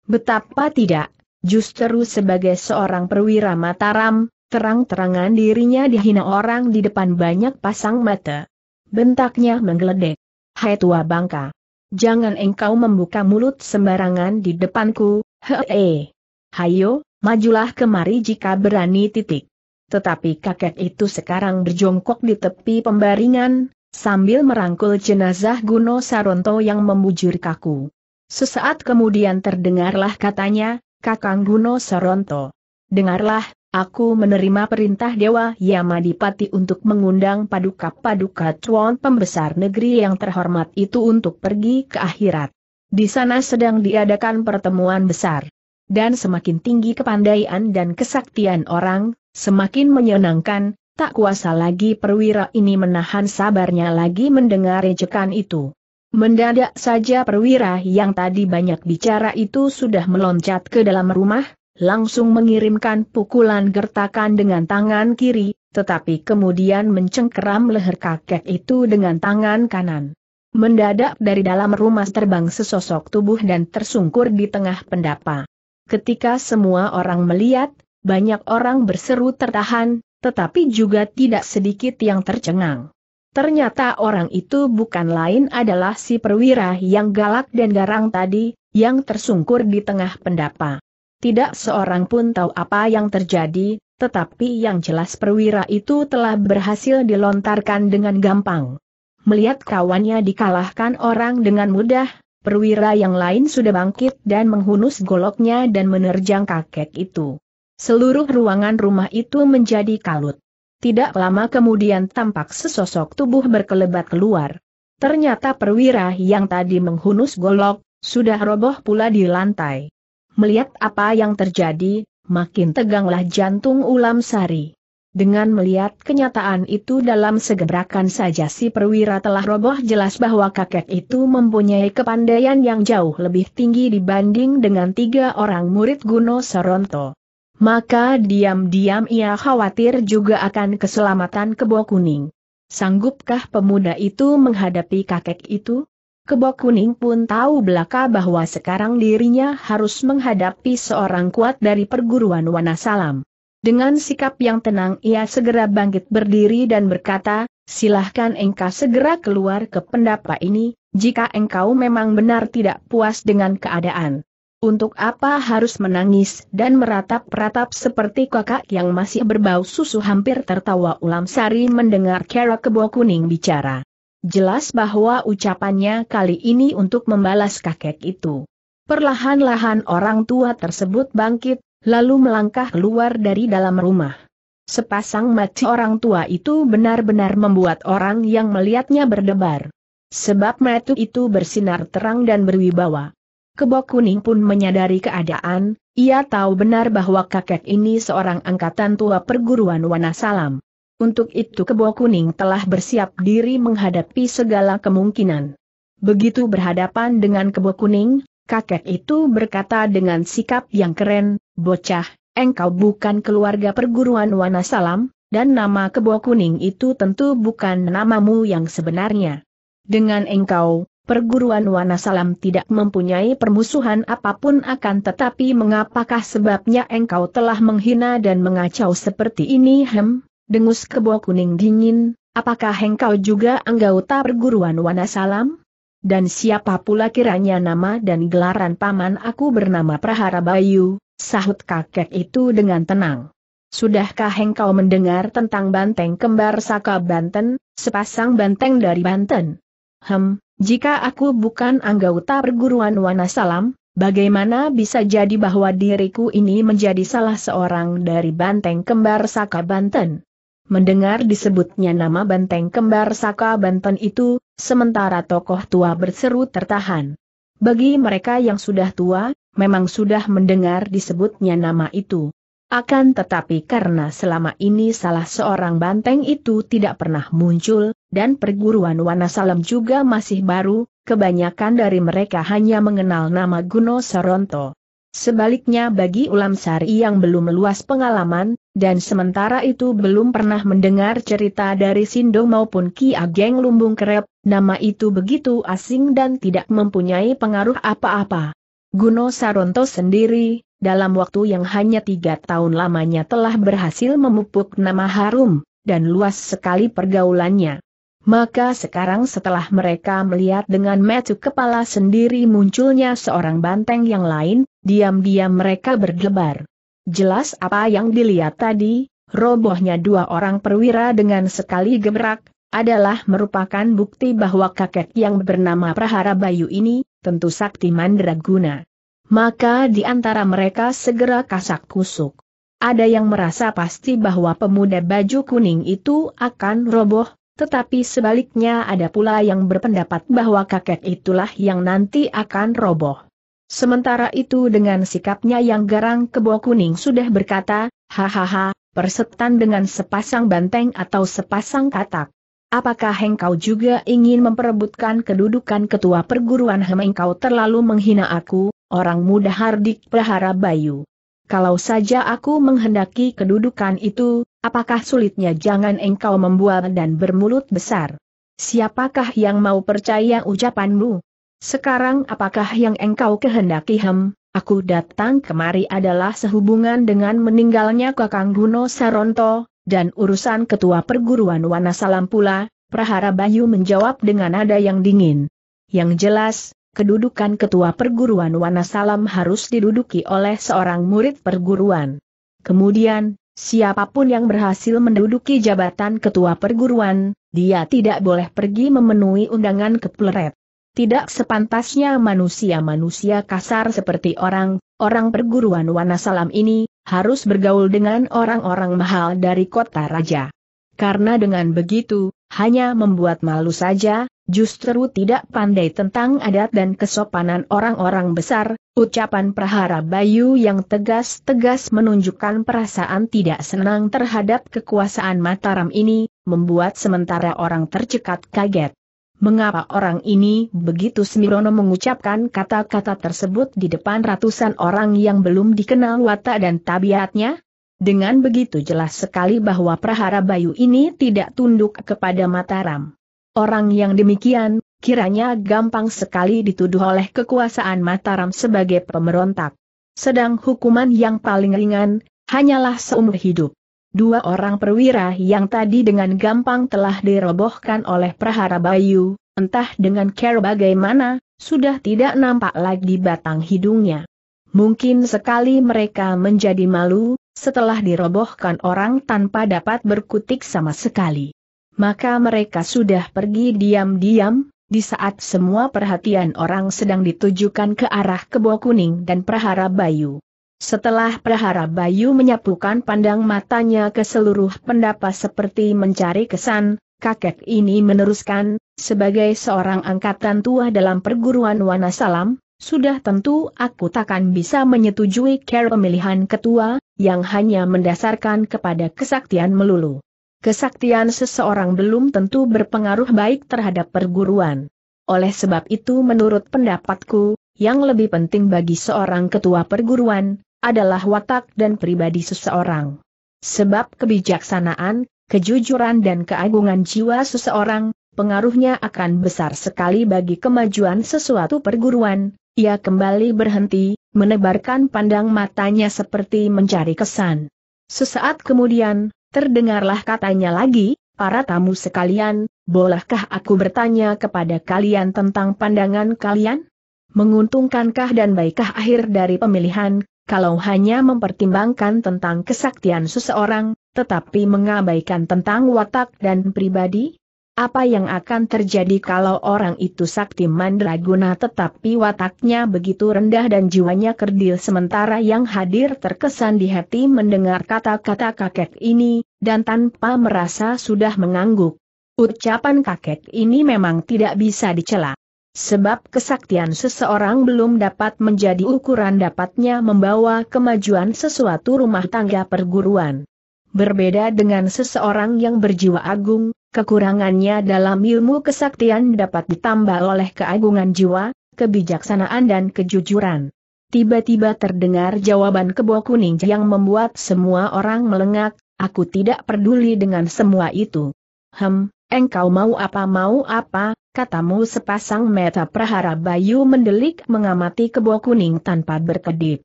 Betapa tidak, Justru sebagai seorang perwira Mataram, terang-terangan dirinya dihina orang di depan banyak pasang mata. Bentaknya menggeledek. Hai tua bangka. Jangan engkau membuka mulut sembarangan di depanku, hee. Hayo, majulah kemari jika berani titik. Tetapi kakek itu sekarang berjongkok di tepi pembaringan, sambil merangkul jenazah Guno Saronto yang membujur kaku. Sesaat kemudian terdengarlah katanya, Kakang Guno Soronto. Dengarlah, aku menerima perintah Dewa Yamadipati untuk mengundang paduka-paduka cuan pembesar negeri yang terhormat itu untuk pergi ke akhirat. Di sana sedang diadakan pertemuan besar. Dan semakin tinggi kepandaian dan kesaktian orang, semakin menyenangkan, tak kuasa lagi perwira ini menahan sabarnya lagi mendengar ejekan itu. Mendadak saja perwira yang tadi banyak bicara itu sudah meloncat ke dalam rumah, langsung mengirimkan pukulan gertakan dengan tangan kiri, tetapi kemudian mencengkeram leher kakek itu dengan tangan kanan. Mendadak dari dalam rumah terbang sesosok tubuh dan tersungkur di tengah pendapa. Ketika semua orang melihat, banyak orang berseru tertahan, tetapi juga tidak sedikit yang tercengang. Ternyata orang itu bukan lain adalah si perwira yang galak dan garang tadi, yang tersungkur di tengah pendapa. Tidak seorang pun tahu apa yang terjadi, tetapi yang jelas perwira itu telah berhasil dilontarkan dengan gampang. Melihat kawannya dikalahkan orang dengan mudah, perwira yang lain sudah bangkit dan menghunus goloknya dan menerjang kakek itu. Seluruh ruangan rumah itu menjadi kalut. Tidak lama kemudian tampak sesosok tubuh berkelebat keluar. Ternyata perwira yang tadi menghunus golok, sudah roboh pula di lantai. Melihat apa yang terjadi, makin teganglah jantung ulam sari. Dengan melihat kenyataan itu dalam segebrakan saja si perwira telah roboh jelas bahwa kakek itu mempunyai kepandaian yang jauh lebih tinggi dibanding dengan tiga orang murid Guno Soronto maka diam-diam ia khawatir juga akan keselamatan kebo kuning. Sanggupkah pemuda itu menghadapi kakek itu? Kebo kuning pun tahu belaka bahwa sekarang dirinya harus menghadapi seorang kuat dari perguruan Wanasalam. Dengan sikap yang tenang ia segera bangkit berdiri dan berkata, silahkan engkau segera keluar ke pendapa ini, jika engkau memang benar tidak puas dengan keadaan. Untuk apa harus menangis dan meratap-ratap seperti kakak yang masih berbau susu hampir tertawa ulam sari mendengar Kera Kebo Kuning bicara. Jelas bahwa ucapannya kali ini untuk membalas kakek itu. Perlahan-lahan orang tua tersebut bangkit, lalu melangkah keluar dari dalam rumah. Sepasang mati orang tua itu benar-benar membuat orang yang melihatnya berdebar. Sebab metu itu bersinar terang dan berwibawa. Kebo Kuning pun menyadari keadaan, ia tahu benar bahwa kakek ini seorang angkatan tua perguruan Wanasalam. Untuk itu Kebo Kuning telah bersiap diri menghadapi segala kemungkinan. Begitu berhadapan dengan Kebo Kuning, kakek itu berkata dengan sikap yang keren, Bocah, engkau bukan keluarga perguruan Wanasalam, dan nama Kebo Kuning itu tentu bukan namamu yang sebenarnya. Dengan engkau, perguruan Wanasalam tidak mempunyai permusuhan apapun akan tetapi mengapakah sebabnya engkau telah menghina dan mengacau seperti ini hem, dengus kebo kuning dingin, apakah engkau juga anggota perguruan Wanasalam? Dan siapa pula kiranya nama dan gelaran paman aku bernama Prahara Bayu, sahut kakek itu dengan tenang. Sudahkah engkau mendengar tentang banteng kembar Saka Banten, sepasang banteng dari Banten? Hem, jika aku bukan anggota perguruan Wanasalam, bagaimana bisa jadi bahwa diriku ini menjadi salah seorang dari Banteng Kembar Saka Banten? Mendengar disebutnya nama Banteng Kembar Saka Banten itu, sementara tokoh tua berseru tertahan. Bagi mereka yang sudah tua, memang sudah mendengar disebutnya nama itu. Akan tetapi karena selama ini salah seorang banteng itu tidak pernah muncul, dan perguruan Wanasalam juga masih baru, kebanyakan dari mereka hanya mengenal nama Guno Soronto. Sebaliknya bagi ulam sari yang belum luas pengalaman, dan sementara itu belum pernah mendengar cerita dari Sindo maupun Ki Ageng Lumbung Kerep, nama itu begitu asing dan tidak mempunyai pengaruh apa-apa. Guno Saronto sendiri, dalam waktu yang hanya tiga tahun lamanya telah berhasil memupuk nama harum, dan luas sekali pergaulannya. Maka sekarang setelah mereka melihat dengan metu kepala sendiri munculnya seorang banteng yang lain, diam-diam mereka berdebar. Jelas apa yang dilihat tadi, robohnya dua orang perwira dengan sekali gebrak, adalah merupakan bukti bahwa kakek yang bernama Prahara Bayu ini, tentu sakti mandraguna maka di antara mereka segera kasak kusuk. Ada yang merasa pasti bahwa pemuda baju kuning itu akan roboh, tetapi sebaliknya ada pula yang berpendapat bahwa kakek itulah yang nanti akan roboh. Sementara itu dengan sikapnya yang garang kebo kuning sudah berkata, hahaha, persetan dengan sepasang banteng atau sepasang katak. Apakah engkau juga ingin memperebutkan kedudukan ketua perguruan hem engkau terlalu menghina aku, orang muda Hardik Prahara Bayu. Kalau saja aku menghendaki kedudukan itu, apakah sulitnya jangan engkau membual dan bermulut besar? Siapakah yang mau percaya ucapanmu? Sekarang apakah yang engkau kehendaki hem? Aku datang kemari adalah sehubungan dengan meninggalnya Kakang Guno Saronto, dan urusan ketua perguruan Wanasalam pula, Prahara Bayu menjawab dengan nada yang dingin. Yang jelas, kedudukan ketua perguruan Wanasalam harus diduduki oleh seorang murid perguruan. Kemudian, siapapun yang berhasil menduduki jabatan ketua perguruan, dia tidak boleh pergi memenuhi undangan ke kepleret. Tidak sepantasnya manusia-manusia kasar seperti orang, orang perguruan Wanasalam ini, harus bergaul dengan orang-orang mahal dari kota raja. Karena dengan begitu, hanya membuat malu saja, justru tidak pandai tentang adat dan kesopanan orang-orang besar, ucapan prahara Bayu yang tegas-tegas menunjukkan perasaan tidak senang terhadap kekuasaan Mataram ini, membuat sementara orang tercekat kaget. Mengapa orang ini begitu Semirono mengucapkan kata-kata tersebut di depan ratusan orang yang belum dikenal watak dan tabiatnya? Dengan begitu jelas sekali bahwa prahara Bayu ini tidak tunduk kepada Mataram. Orang yang demikian, kiranya gampang sekali dituduh oleh kekuasaan Mataram sebagai pemberontak. Sedang hukuman yang paling ringan, hanyalah seumur hidup. Dua orang perwira yang tadi dengan gampang telah dirobohkan oleh prahara Bayu, entah dengan care bagaimana, sudah tidak nampak lagi batang hidungnya. Mungkin sekali mereka menjadi malu, setelah dirobohkan orang tanpa dapat berkutik sama sekali. Maka mereka sudah pergi diam-diam, di saat semua perhatian orang sedang ditujukan ke arah Kebo Kuning dan Prahara Bayu. Setelah Prahara Bayu menyapukan pandang matanya ke seluruh pendapa seperti mencari kesan, kakek ini meneruskan, sebagai seorang angkatan tua dalam perguruan Wanasalam, sudah tentu aku takkan bisa menyetujui care pemilihan ketua, yang hanya mendasarkan kepada kesaktian melulu. Kesaktian seseorang belum tentu berpengaruh baik terhadap perguruan. Oleh sebab itu menurut pendapatku, yang lebih penting bagi seorang ketua perguruan, adalah watak dan pribadi seseorang. Sebab kebijaksanaan, kejujuran dan keagungan jiwa seseorang, pengaruhnya akan besar sekali bagi kemajuan sesuatu perguruan, ia kembali berhenti, menebarkan pandang matanya seperti mencari kesan. Sesaat kemudian, terdengarlah katanya lagi, para tamu sekalian, bolehkah aku bertanya kepada kalian tentang pandangan kalian? Menguntungkankah dan baikkah akhir dari pemilihan, kalau hanya mempertimbangkan tentang kesaktian seseorang, tetapi mengabaikan tentang watak dan pribadi? Apa yang akan terjadi kalau orang itu sakti mandraguna tetapi wataknya begitu rendah dan jiwanya kerdil sementara yang hadir terkesan di hati mendengar kata-kata kakek ini, dan tanpa merasa sudah mengangguk. Ucapan kakek ini memang tidak bisa dicela. Sebab kesaktian seseorang belum dapat menjadi ukuran dapatnya membawa kemajuan sesuatu rumah tangga perguruan. Berbeda dengan seseorang yang berjiwa agung, Kekurangannya dalam ilmu kesaktian dapat ditambah oleh keagungan jiwa, kebijaksanaan dan kejujuran. Tiba-tiba terdengar jawaban kebo kuning yang membuat semua orang melengak, aku tidak peduli dengan semua itu. Hem, engkau mau apa mau apa, katamu sepasang meta prahara bayu mendelik mengamati kebo kuning tanpa berkedip.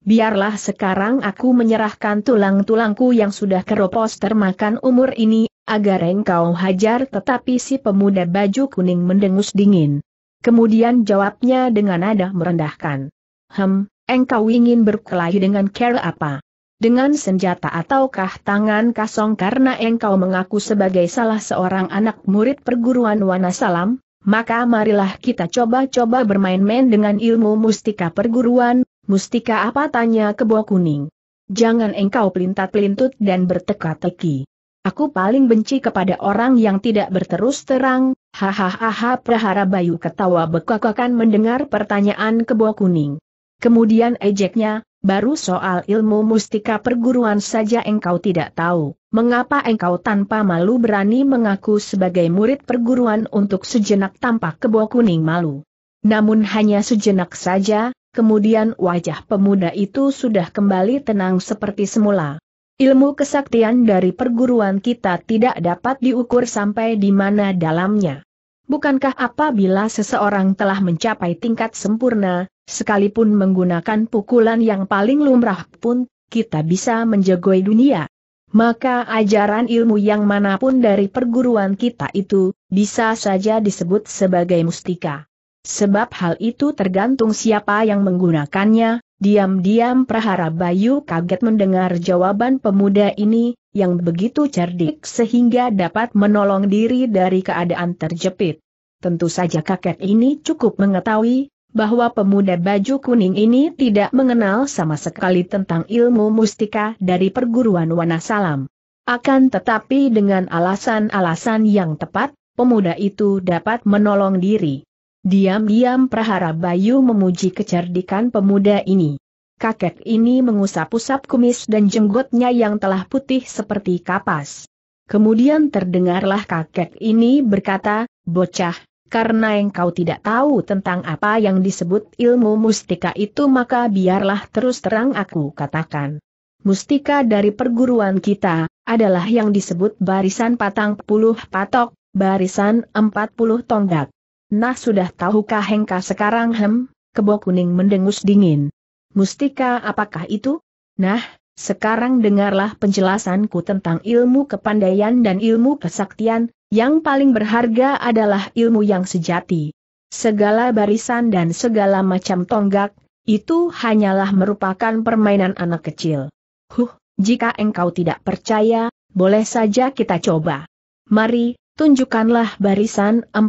Biarlah sekarang aku menyerahkan tulang-tulangku yang sudah keropos termakan umur ini, agar engkau hajar tetapi si pemuda baju kuning mendengus dingin. Kemudian jawabnya dengan nada merendahkan. Hem, engkau ingin berkelahi dengan cara apa? Dengan senjata ataukah tangan kosong karena engkau mengaku sebagai salah seorang anak murid perguruan Wanasalam, maka marilah kita coba-coba bermain-main dengan ilmu mustika perguruan, mustika apa tanya kebo kuning. Jangan engkau pelintat-pelintut dan berteka-teki. Aku paling benci kepada orang yang tidak berterus terang, hahaha prahara Bayu ketawa bekakakan mendengar pertanyaan kebo kuning. Kemudian ejeknya, baru soal ilmu mustika perguruan saja engkau tidak tahu, mengapa engkau tanpa malu berani mengaku sebagai murid perguruan untuk sejenak tampak kebo kuning malu. Namun hanya sejenak saja, kemudian wajah pemuda itu sudah kembali tenang seperti semula. Ilmu kesaktian dari perguruan kita tidak dapat diukur sampai di mana dalamnya. Bukankah apabila seseorang telah mencapai tingkat sempurna, sekalipun menggunakan pukulan yang paling lumrah pun, kita bisa menjagoi dunia? Maka ajaran ilmu yang manapun dari perguruan kita itu, bisa saja disebut sebagai mustika. Sebab hal itu tergantung siapa yang menggunakannya, Diam-diam Prahara Bayu kaget mendengar jawaban pemuda ini, yang begitu cerdik sehingga dapat menolong diri dari keadaan terjepit. Tentu saja kakek ini cukup mengetahui, bahwa pemuda baju kuning ini tidak mengenal sama sekali tentang ilmu mustika dari perguruan Wanasalam. Akan tetapi dengan alasan-alasan yang tepat, pemuda itu dapat menolong diri. Diam-diam Prahara Bayu memuji kecerdikan pemuda ini. Kakek ini mengusap-usap kumis dan jenggotnya yang telah putih seperti kapas. Kemudian terdengarlah kakek ini berkata, Bocah, karena engkau tidak tahu tentang apa yang disebut ilmu mustika itu maka biarlah terus terang aku katakan. Mustika dari perguruan kita, adalah yang disebut barisan patang puluh patok, barisan empat puluh tonggak, Nah sudah tahukah Hengka sekarang hem, kebo kuning mendengus dingin. Mustika apakah itu? Nah, sekarang dengarlah penjelasanku tentang ilmu kepandaian dan ilmu kesaktian, yang paling berharga adalah ilmu yang sejati. Segala barisan dan segala macam tonggak, itu hanyalah merupakan permainan anak kecil. Huh, jika engkau tidak percaya, boleh saja kita coba. Mari, Tunjukkanlah barisan 40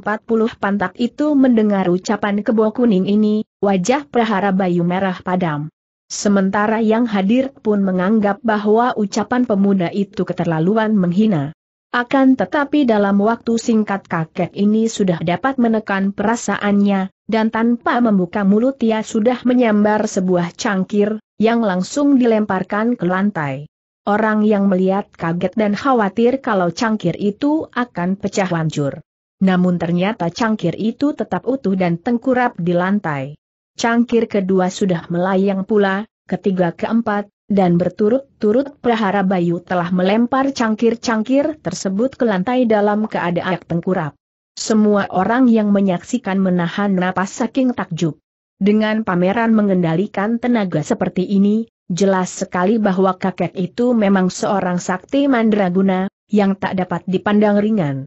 pantak itu mendengar ucapan kebo kuning ini, wajah prahara bayu merah padam. Sementara yang hadir pun menganggap bahwa ucapan pemuda itu keterlaluan menghina. Akan tetapi dalam waktu singkat kakek ini sudah dapat menekan perasaannya, dan tanpa membuka mulut ia sudah menyambar sebuah cangkir, yang langsung dilemparkan ke lantai. Orang yang melihat kaget dan khawatir kalau cangkir itu akan pecah hancur. Namun ternyata cangkir itu tetap utuh dan tengkurap di lantai. Cangkir kedua sudah melayang pula, ketiga keempat, dan berturut-turut prahara Bayu telah melempar cangkir-cangkir tersebut ke lantai dalam keadaan tengkurap. Semua orang yang menyaksikan menahan napas saking takjub. Dengan pameran mengendalikan tenaga seperti ini, Jelas sekali bahwa kakek itu memang seorang sakti mandraguna, yang tak dapat dipandang ringan.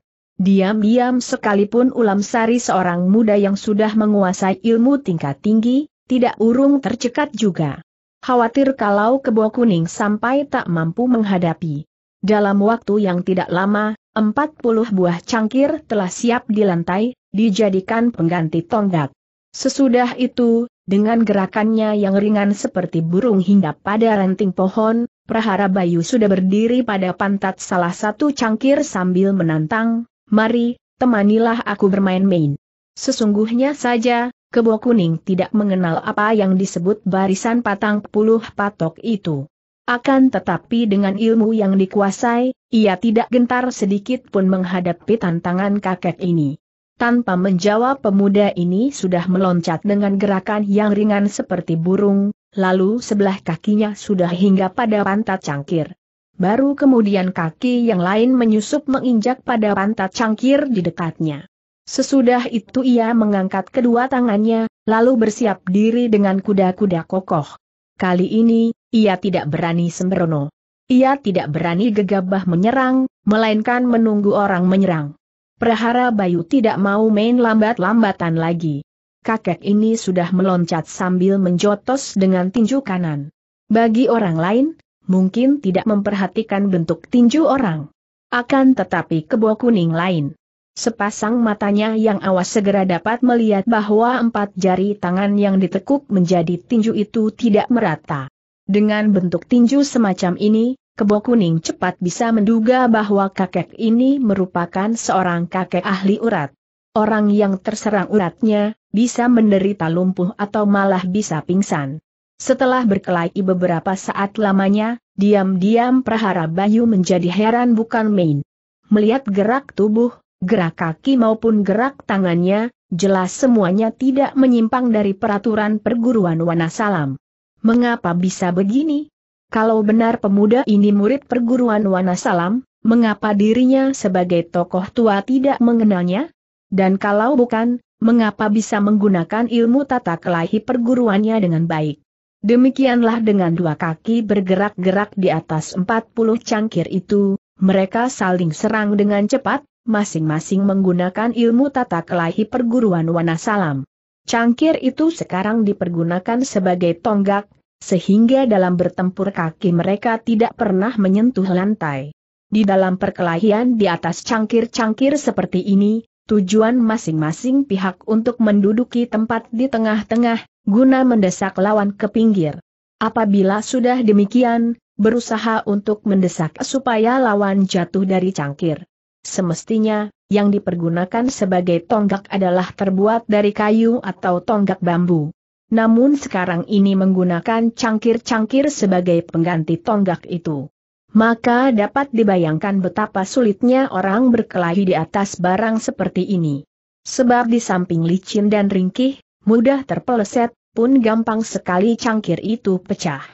Diam-diam sekalipun Ulam Sari seorang muda yang sudah menguasai ilmu tingkat tinggi, tidak urung tercekat juga. Khawatir kalau kebo kuning sampai tak mampu menghadapi. Dalam waktu yang tidak lama, 40 buah cangkir telah siap di lantai, dijadikan pengganti tonggak. Sesudah itu, dengan gerakannya yang ringan seperti burung hingga pada ranting pohon, Prahara Bayu sudah berdiri pada pantat salah satu cangkir sambil menantang, Mari, temanilah aku bermain-main. Sesungguhnya saja, Kebo Kuning tidak mengenal apa yang disebut barisan patang puluh patok itu. Akan tetapi dengan ilmu yang dikuasai, ia tidak gentar sedikit pun menghadapi tantangan kakek ini. Tanpa menjawab pemuda ini sudah meloncat dengan gerakan yang ringan seperti burung, lalu sebelah kakinya sudah hingga pada pantat cangkir. Baru kemudian kaki yang lain menyusup menginjak pada pantat cangkir di dekatnya. Sesudah itu ia mengangkat kedua tangannya, lalu bersiap diri dengan kuda-kuda kokoh. Kali ini, ia tidak berani sembrono. Ia tidak berani gegabah menyerang, melainkan menunggu orang menyerang. Prahara Bayu tidak mau main lambat-lambatan lagi. Kakek ini sudah meloncat sambil menjotos dengan tinju kanan. Bagi orang lain, mungkin tidak memperhatikan bentuk tinju orang. Akan tetapi kebo kuning lain. Sepasang matanya yang awas segera dapat melihat bahwa empat jari tangan yang ditekuk menjadi tinju itu tidak merata. Dengan bentuk tinju semacam ini, Kebo Kuning cepat bisa menduga bahwa kakek ini merupakan seorang kakek ahli urat. Orang yang terserang uratnya, bisa menderita lumpuh atau malah bisa pingsan. Setelah berkelahi beberapa saat lamanya, diam-diam Prahara Bayu menjadi heran bukan main. Melihat gerak tubuh, gerak kaki maupun gerak tangannya, jelas semuanya tidak menyimpang dari peraturan perguruan Wanasalam. Mengapa bisa begini? Kalau benar pemuda ini murid perguruan Wanasalam, mengapa dirinya sebagai tokoh tua tidak mengenalnya? Dan kalau bukan, mengapa bisa menggunakan ilmu tata kelahi perguruannya dengan baik? Demikianlah dengan dua kaki bergerak-gerak di atas 40 cangkir itu, mereka saling serang dengan cepat, masing-masing menggunakan ilmu tata kelahi perguruan Wanasalam. Cangkir itu sekarang dipergunakan sebagai tonggak, sehingga dalam bertempur kaki mereka tidak pernah menyentuh lantai. Di dalam perkelahian di atas cangkir-cangkir seperti ini, tujuan masing-masing pihak untuk menduduki tempat di tengah-tengah, guna mendesak lawan ke pinggir. Apabila sudah demikian, berusaha untuk mendesak supaya lawan jatuh dari cangkir. Semestinya, yang dipergunakan sebagai tonggak adalah terbuat dari kayu atau tonggak bambu namun sekarang ini menggunakan cangkir-cangkir sebagai pengganti tonggak itu. Maka dapat dibayangkan betapa sulitnya orang berkelahi di atas barang seperti ini. Sebab di samping licin dan ringkih, mudah terpeleset, pun gampang sekali cangkir itu pecah.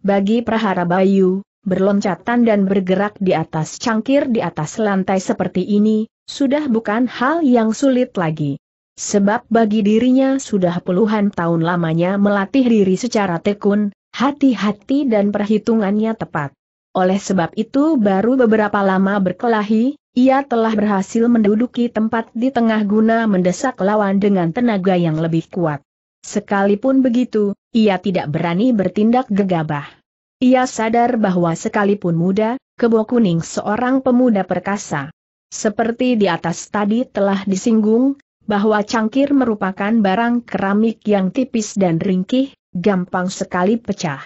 Bagi prahara bayu, berloncatan dan bergerak di atas cangkir di atas lantai seperti ini, sudah bukan hal yang sulit lagi. Sebab bagi dirinya sudah puluhan tahun lamanya melatih diri secara tekun, hati-hati dan perhitungannya tepat. Oleh sebab itu baru beberapa lama berkelahi, ia telah berhasil menduduki tempat di tengah guna mendesak lawan dengan tenaga yang lebih kuat. Sekalipun begitu, ia tidak berani bertindak gegabah. Ia sadar bahwa sekalipun muda, kebo kuning seorang pemuda perkasa. Seperti di atas tadi telah disinggung, bahwa cangkir merupakan barang keramik yang tipis dan ringkih, gampang sekali pecah.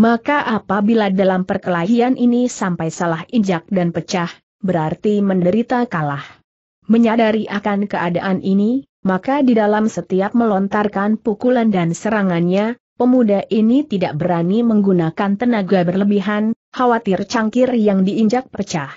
Maka apabila dalam perkelahian ini sampai salah injak dan pecah, berarti menderita kalah. Menyadari akan keadaan ini, maka di dalam setiap melontarkan pukulan dan serangannya, pemuda ini tidak berani menggunakan tenaga berlebihan, khawatir cangkir yang diinjak pecah.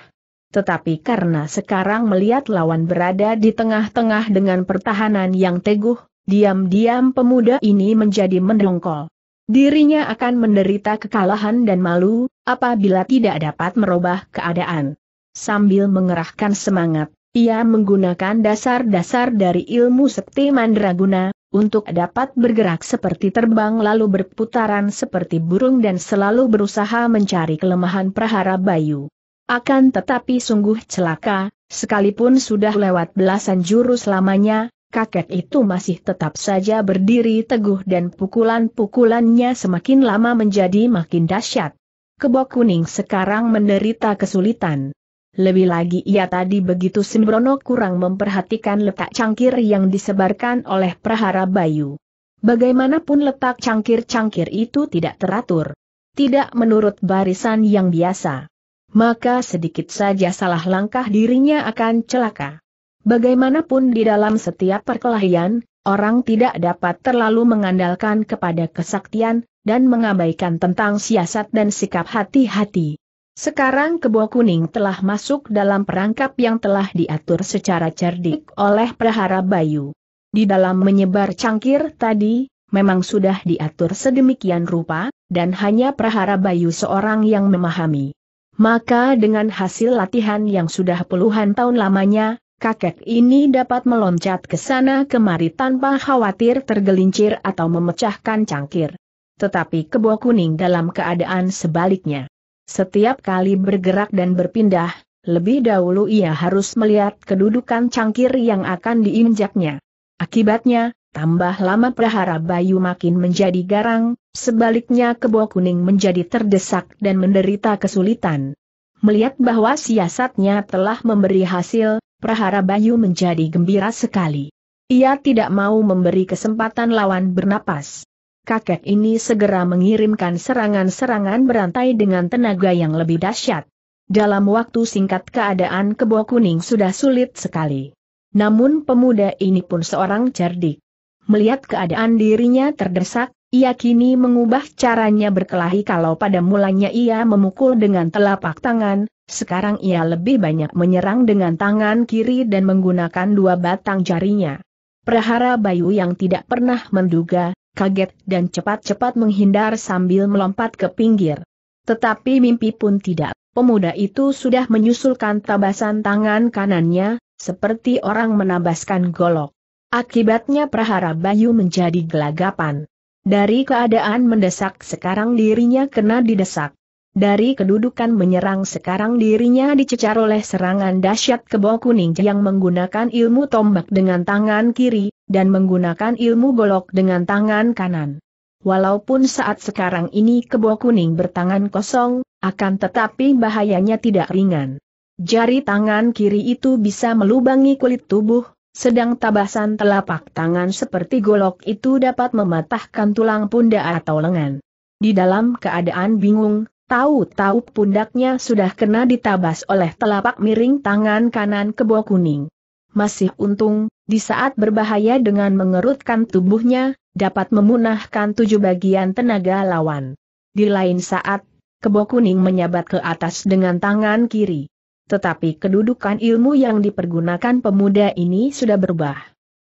Tetapi karena sekarang melihat lawan berada di tengah-tengah dengan pertahanan yang teguh, diam-diam pemuda ini menjadi mendongkol. Dirinya akan menderita kekalahan dan malu, apabila tidak dapat merubah keadaan. Sambil mengerahkan semangat, ia menggunakan dasar-dasar dari ilmu sekti mandraguna, untuk dapat bergerak seperti terbang lalu berputaran seperti burung dan selalu berusaha mencari kelemahan prahara bayu. Akan tetapi sungguh celaka, sekalipun sudah lewat belasan jurus lamanya, kakek itu masih tetap saja berdiri teguh dan pukulan-pukulannya semakin lama menjadi makin dahsyat. Kebok kuning sekarang menderita kesulitan. Lebih lagi ia tadi begitu sembrono kurang memperhatikan letak cangkir yang disebarkan oleh prahara Bayu. Bagaimanapun letak cangkir-cangkir itu tidak teratur. Tidak menurut barisan yang biasa maka sedikit saja salah langkah dirinya akan celaka. Bagaimanapun di dalam setiap perkelahian, orang tidak dapat terlalu mengandalkan kepada kesaktian, dan mengabaikan tentang siasat dan sikap hati-hati. Sekarang kebo kuning telah masuk dalam perangkap yang telah diatur secara cerdik oleh prahara Bayu. Di dalam menyebar cangkir tadi, memang sudah diatur sedemikian rupa, dan hanya prahara Bayu seorang yang memahami. Maka dengan hasil latihan yang sudah puluhan tahun lamanya, kakek ini dapat meloncat ke sana kemari tanpa khawatir tergelincir atau memecahkan cangkir. Tetapi kebo kuning dalam keadaan sebaliknya. Setiap kali bergerak dan berpindah, lebih dahulu ia harus melihat kedudukan cangkir yang akan diinjaknya. Akibatnya, tambah lama prahara Bayu makin menjadi garang, Sebaliknya kebo kuning menjadi terdesak dan menderita kesulitan. Melihat bahwa siasatnya telah memberi hasil, Prahara Bayu menjadi gembira sekali. Ia tidak mau memberi kesempatan lawan bernapas. Kakek ini segera mengirimkan serangan-serangan berantai dengan tenaga yang lebih dahsyat. Dalam waktu singkat keadaan kebo kuning sudah sulit sekali. Namun pemuda ini pun seorang cerdik. Melihat keadaan dirinya terdesak, ia kini mengubah caranya berkelahi kalau pada mulanya ia memukul dengan telapak tangan, sekarang ia lebih banyak menyerang dengan tangan kiri dan menggunakan dua batang jarinya. Prahara Bayu yang tidak pernah menduga, kaget dan cepat-cepat menghindar sambil melompat ke pinggir. Tetapi mimpi pun tidak, pemuda itu sudah menyusulkan tabasan tangan kanannya, seperti orang menabaskan golok. Akibatnya Prahara Bayu menjadi gelagapan. Dari keadaan mendesak sekarang dirinya kena didesak. Dari kedudukan menyerang sekarang dirinya dicecar oleh serangan dahsyat kebo kuning yang menggunakan ilmu tombak dengan tangan kiri, dan menggunakan ilmu golok dengan tangan kanan. Walaupun saat sekarang ini kebo kuning bertangan kosong, akan tetapi bahayanya tidak ringan. Jari tangan kiri itu bisa melubangi kulit tubuh, sedang tabasan telapak tangan seperti golok itu dapat mematahkan tulang pundak atau lengan. Di dalam keadaan bingung, tahu-tahu pundaknya sudah kena ditabas oleh telapak miring tangan kanan kebo kuning. Masih untung, di saat berbahaya dengan mengerutkan tubuhnya, dapat memunahkan tujuh bagian tenaga lawan. Di lain saat, kebo kuning menyabat ke atas dengan tangan kiri. Tetapi kedudukan ilmu yang dipergunakan pemuda ini sudah berubah.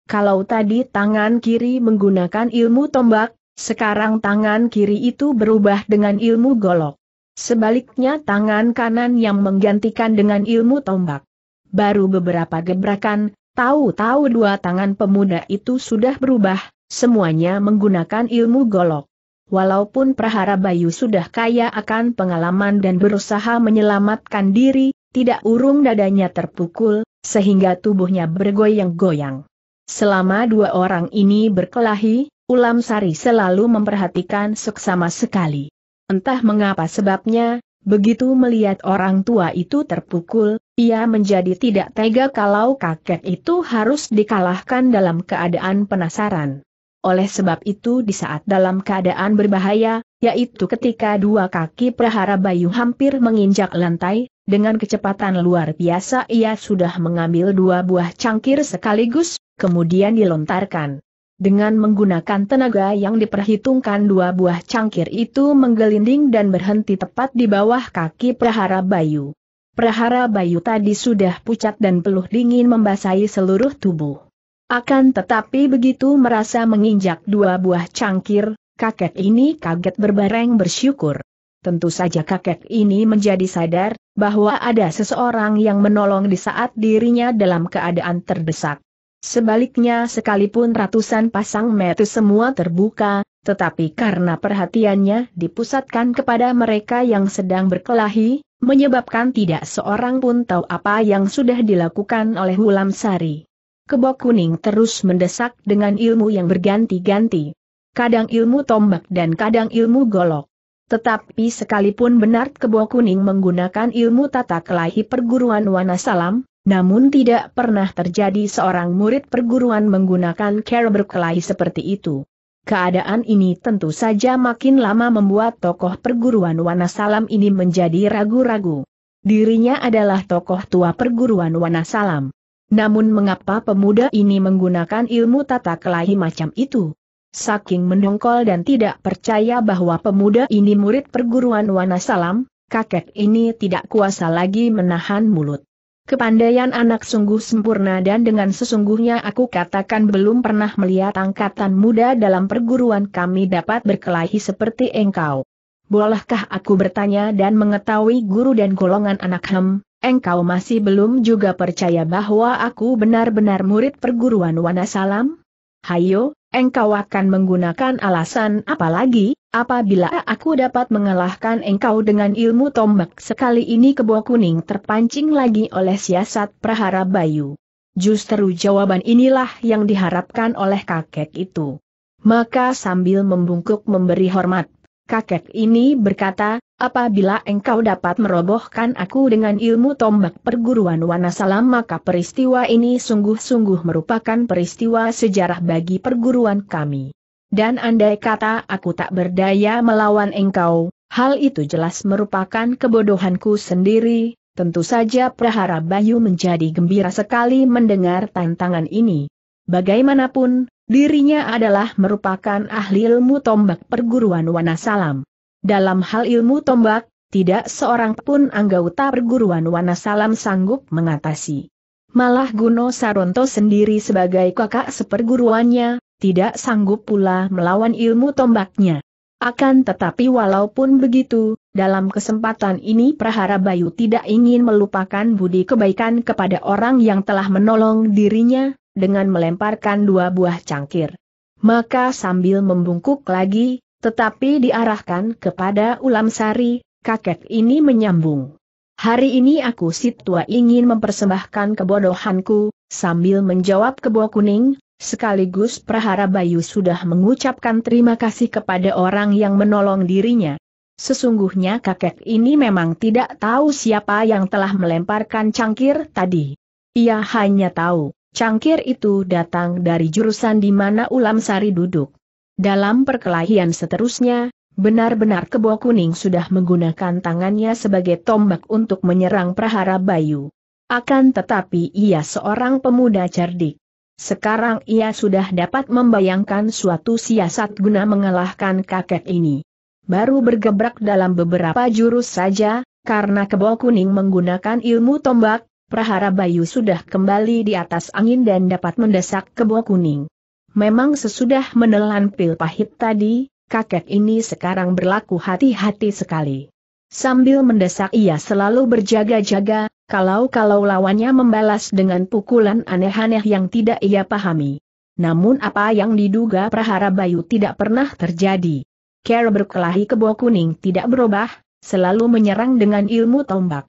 Kalau tadi tangan kiri menggunakan ilmu tombak, sekarang tangan kiri itu berubah dengan ilmu golok. Sebaliknya tangan kanan yang menggantikan dengan ilmu tombak. Baru beberapa gebrakan, tahu-tahu dua tangan pemuda itu sudah berubah, semuanya menggunakan ilmu golok. Walaupun Prahara Bayu sudah kaya akan pengalaman dan berusaha menyelamatkan diri, tidak urung dadanya terpukul, sehingga tubuhnya bergoyang-goyang. Selama dua orang ini berkelahi, Ulam Sari selalu memperhatikan seksama sekali. Entah mengapa sebabnya, begitu melihat orang tua itu terpukul, ia menjadi tidak tega kalau kakek itu harus dikalahkan dalam keadaan penasaran oleh sebab itu di saat dalam keadaan berbahaya, yaitu ketika dua kaki prahara Bayu hampir menginjak lantai, dengan kecepatan luar biasa ia sudah mengambil dua buah cangkir sekaligus, kemudian dilontarkan. Dengan menggunakan tenaga yang diperhitungkan dua buah cangkir itu menggelinding dan berhenti tepat di bawah kaki prahara Bayu. Prahara Bayu tadi sudah pucat dan peluh dingin membasahi seluruh tubuh. Akan tetapi begitu merasa menginjak dua buah cangkir, kakek ini kaget berbareng bersyukur. Tentu saja kakek ini menjadi sadar, bahwa ada seseorang yang menolong di saat dirinya dalam keadaan terdesak. Sebaliknya sekalipun ratusan pasang mata semua terbuka, tetapi karena perhatiannya dipusatkan kepada mereka yang sedang berkelahi, menyebabkan tidak seorang pun tahu apa yang sudah dilakukan oleh Hulam Sari. Kebok kuning terus mendesak dengan ilmu yang berganti-ganti. Kadang ilmu tombak dan kadang ilmu golok. Tetapi sekalipun benar kebo kuning menggunakan ilmu tata kelahi perguruan Wanasalam, namun tidak pernah terjadi seorang murid perguruan menggunakan cara berkelahi seperti itu. Keadaan ini tentu saja makin lama membuat tokoh perguruan Wanasalam ini menjadi ragu-ragu. Dirinya adalah tokoh tua perguruan Wanasalam. Namun mengapa pemuda ini menggunakan ilmu tata kelahi macam itu? Saking mendongkol dan tidak percaya bahwa pemuda ini murid perguruan Wanasalam, kakek ini tidak kuasa lagi menahan mulut. Kepandaian anak sungguh sempurna dan dengan sesungguhnya aku katakan belum pernah melihat angkatan muda dalam perguruan kami dapat berkelahi seperti engkau. Bolehkah aku bertanya dan mengetahui guru dan golongan anak hem? engkau masih belum juga percaya bahwa aku benar-benar murid perguruan Wanasalam? Hayo, engkau akan menggunakan alasan apa lagi, apabila aku dapat mengalahkan engkau dengan ilmu tombak sekali ini kebo kuning terpancing lagi oleh siasat prahara bayu. Justru jawaban inilah yang diharapkan oleh kakek itu. Maka sambil membungkuk memberi hormat, kakek ini berkata, apabila engkau dapat merobohkan aku dengan ilmu tombak perguruan Wanasalam maka peristiwa ini sungguh-sungguh merupakan peristiwa sejarah bagi perguruan kami. Dan andai kata aku tak berdaya melawan engkau, hal itu jelas merupakan kebodohanku sendiri, Tentu saja Prahara Bayu menjadi gembira sekali mendengar tantangan ini. Bagaimanapun, Dirinya adalah merupakan ahli ilmu tombak perguruan Wanasalam. Dalam hal ilmu tombak, tidak seorang pun anggota perguruan Wanasalam sanggup mengatasi. Malah Guno Saronto sendiri sebagai kakak seperguruannya, tidak sanggup pula melawan ilmu tombaknya. Akan tetapi walaupun begitu, dalam kesempatan ini Prahara Bayu tidak ingin melupakan budi kebaikan kepada orang yang telah menolong dirinya, dengan melemparkan dua buah cangkir. Maka sambil membungkuk lagi, tetapi diarahkan kepada Ulam Sari, kakek ini menyambung. Hari ini aku si tua ingin mempersembahkan kebodohanku, sambil menjawab kebo kuning, sekaligus Prahara Bayu sudah mengucapkan terima kasih kepada orang yang menolong dirinya. Sesungguhnya kakek ini memang tidak tahu siapa yang telah melemparkan cangkir tadi. Ia hanya tahu, Cangkir itu datang dari jurusan di mana Ulam Sari duduk. Dalam perkelahian seterusnya, benar-benar kebo kuning sudah menggunakan tangannya sebagai tombak untuk menyerang prahara Bayu. Akan tetapi ia seorang pemuda cerdik. Sekarang ia sudah dapat membayangkan suatu siasat guna mengalahkan kakek ini. Baru bergebrak dalam beberapa jurus saja, karena kebo kuning menggunakan ilmu tombak, Prahara Bayu sudah kembali di atas angin dan dapat mendesak kebo kuning. Memang sesudah menelan pil pahit tadi, kakek ini sekarang berlaku hati-hati sekali. Sambil mendesak ia selalu berjaga-jaga, kalau-kalau lawannya membalas dengan pukulan aneh-aneh yang tidak ia pahami. Namun apa yang diduga Prahara Bayu tidak pernah terjadi. Care berkelahi kebo kuning tidak berubah, selalu menyerang dengan ilmu tombak.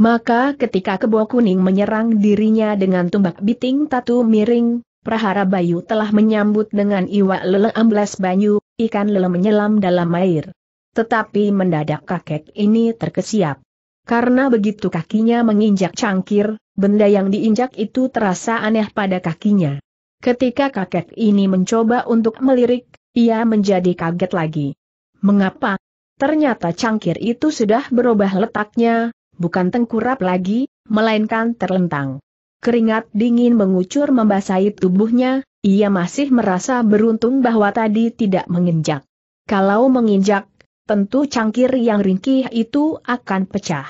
Maka ketika kebo kuning menyerang dirinya dengan tumbak biting tatu miring, prahara bayu telah menyambut dengan iwa lele ambles banyu, ikan lele menyelam dalam air. Tetapi mendadak kakek ini terkesiap. Karena begitu kakinya menginjak cangkir, benda yang diinjak itu terasa aneh pada kakinya. Ketika kakek ini mencoba untuk melirik, ia menjadi kaget lagi. Mengapa? Ternyata cangkir itu sudah berubah letaknya, bukan tengkurap lagi, melainkan terlentang. Keringat dingin mengucur membasahi tubuhnya, ia masih merasa beruntung bahwa tadi tidak menginjak. Kalau menginjak, tentu cangkir yang ringkih itu akan pecah.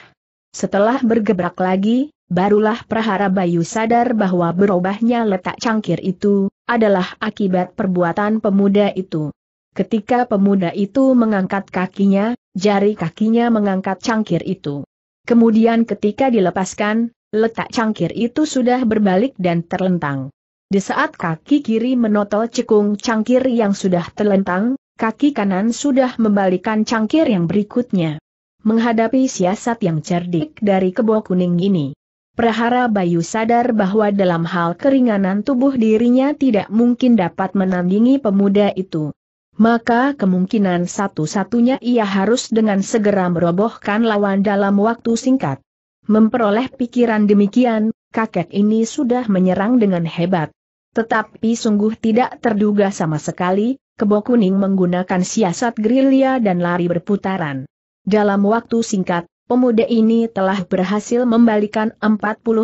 Setelah bergebrak lagi, barulah Prahara Bayu sadar bahwa berubahnya letak cangkir itu adalah akibat perbuatan pemuda itu. Ketika pemuda itu mengangkat kakinya, jari kakinya mengangkat cangkir itu. Kemudian ketika dilepaskan, letak cangkir itu sudah berbalik dan terlentang. Di saat kaki kiri menotol cekung cangkir yang sudah terlentang, kaki kanan sudah membalikan cangkir yang berikutnya. Menghadapi siasat yang cerdik dari kebo kuning ini, Prahara Bayu sadar bahwa dalam hal keringanan tubuh dirinya tidak mungkin dapat menandingi pemuda itu maka kemungkinan satu-satunya ia harus dengan segera merobohkan lawan dalam waktu singkat. Memperoleh pikiran demikian, kakek ini sudah menyerang dengan hebat. Tetapi sungguh tidak terduga sama sekali, kebo kuning menggunakan siasat gerilya dan lari berputaran. Dalam waktu singkat, pemuda ini telah berhasil membalikan 40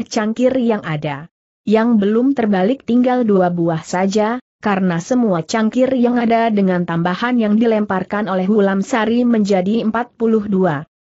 cangkir yang ada. Yang belum terbalik tinggal dua buah saja, karena semua cangkir yang ada dengan tambahan yang dilemparkan oleh Hulam Sari menjadi 42.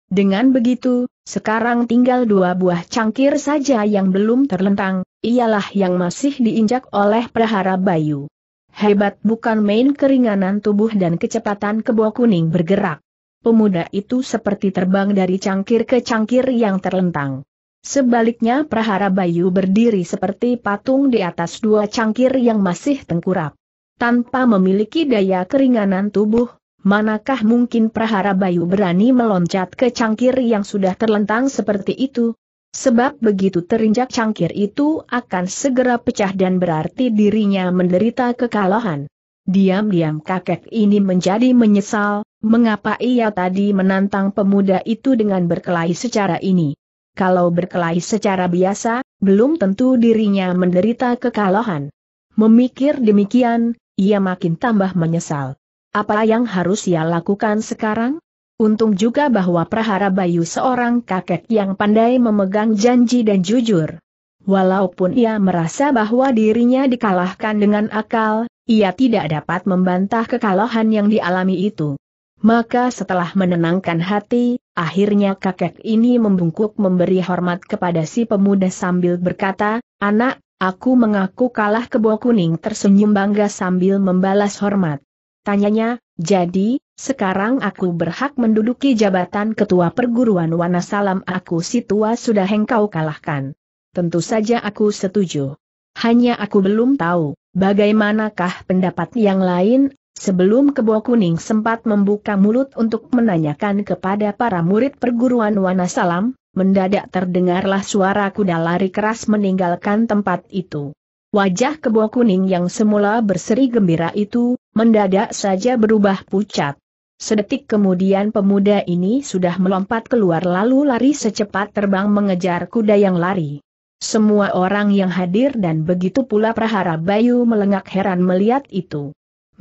Dengan begitu, sekarang tinggal dua buah cangkir saja yang belum terlentang, ialah yang masih diinjak oleh prahara Bayu. Hebat bukan main keringanan tubuh dan kecepatan kebo kuning bergerak. Pemuda itu seperti terbang dari cangkir ke cangkir yang terlentang. Sebaliknya prahara Bayu berdiri seperti patung di atas dua cangkir yang masih tengkurap. Tanpa memiliki daya keringanan tubuh, manakah mungkin prahara Bayu berani meloncat ke cangkir yang sudah terlentang seperti itu? Sebab begitu terinjak cangkir itu akan segera pecah dan berarti dirinya menderita kekalahan. Diam-diam kakek ini menjadi menyesal, mengapa ia tadi menantang pemuda itu dengan berkelahi secara ini kalau berkelahi secara biasa, belum tentu dirinya menderita kekalahan. Memikir demikian, ia makin tambah menyesal. Apa yang harus ia lakukan sekarang? Untung juga bahwa Prahara Bayu seorang kakek yang pandai memegang janji dan jujur. Walaupun ia merasa bahwa dirinya dikalahkan dengan akal, ia tidak dapat membantah kekalahan yang dialami itu. Maka setelah menenangkan hati, Akhirnya kakek ini membungkuk memberi hormat kepada si pemuda sambil berkata, Anak, aku mengaku kalah kebo kuning tersenyum bangga sambil membalas hormat. Tanyanya, jadi, sekarang aku berhak menduduki jabatan ketua perguruan Wanasalam aku si tua sudah engkau kalahkan. Tentu saja aku setuju. Hanya aku belum tahu, bagaimanakah pendapat yang lain, Sebelum kebo kuning sempat membuka mulut untuk menanyakan kepada para murid perguruan Wanasalam, mendadak terdengarlah suara kuda lari keras meninggalkan tempat itu. Wajah kebo kuning yang semula berseri gembira itu, mendadak saja berubah pucat. Sedetik kemudian pemuda ini sudah melompat keluar lalu lari secepat terbang mengejar kuda yang lari. Semua orang yang hadir dan begitu pula Prahara Bayu melengak heran melihat itu.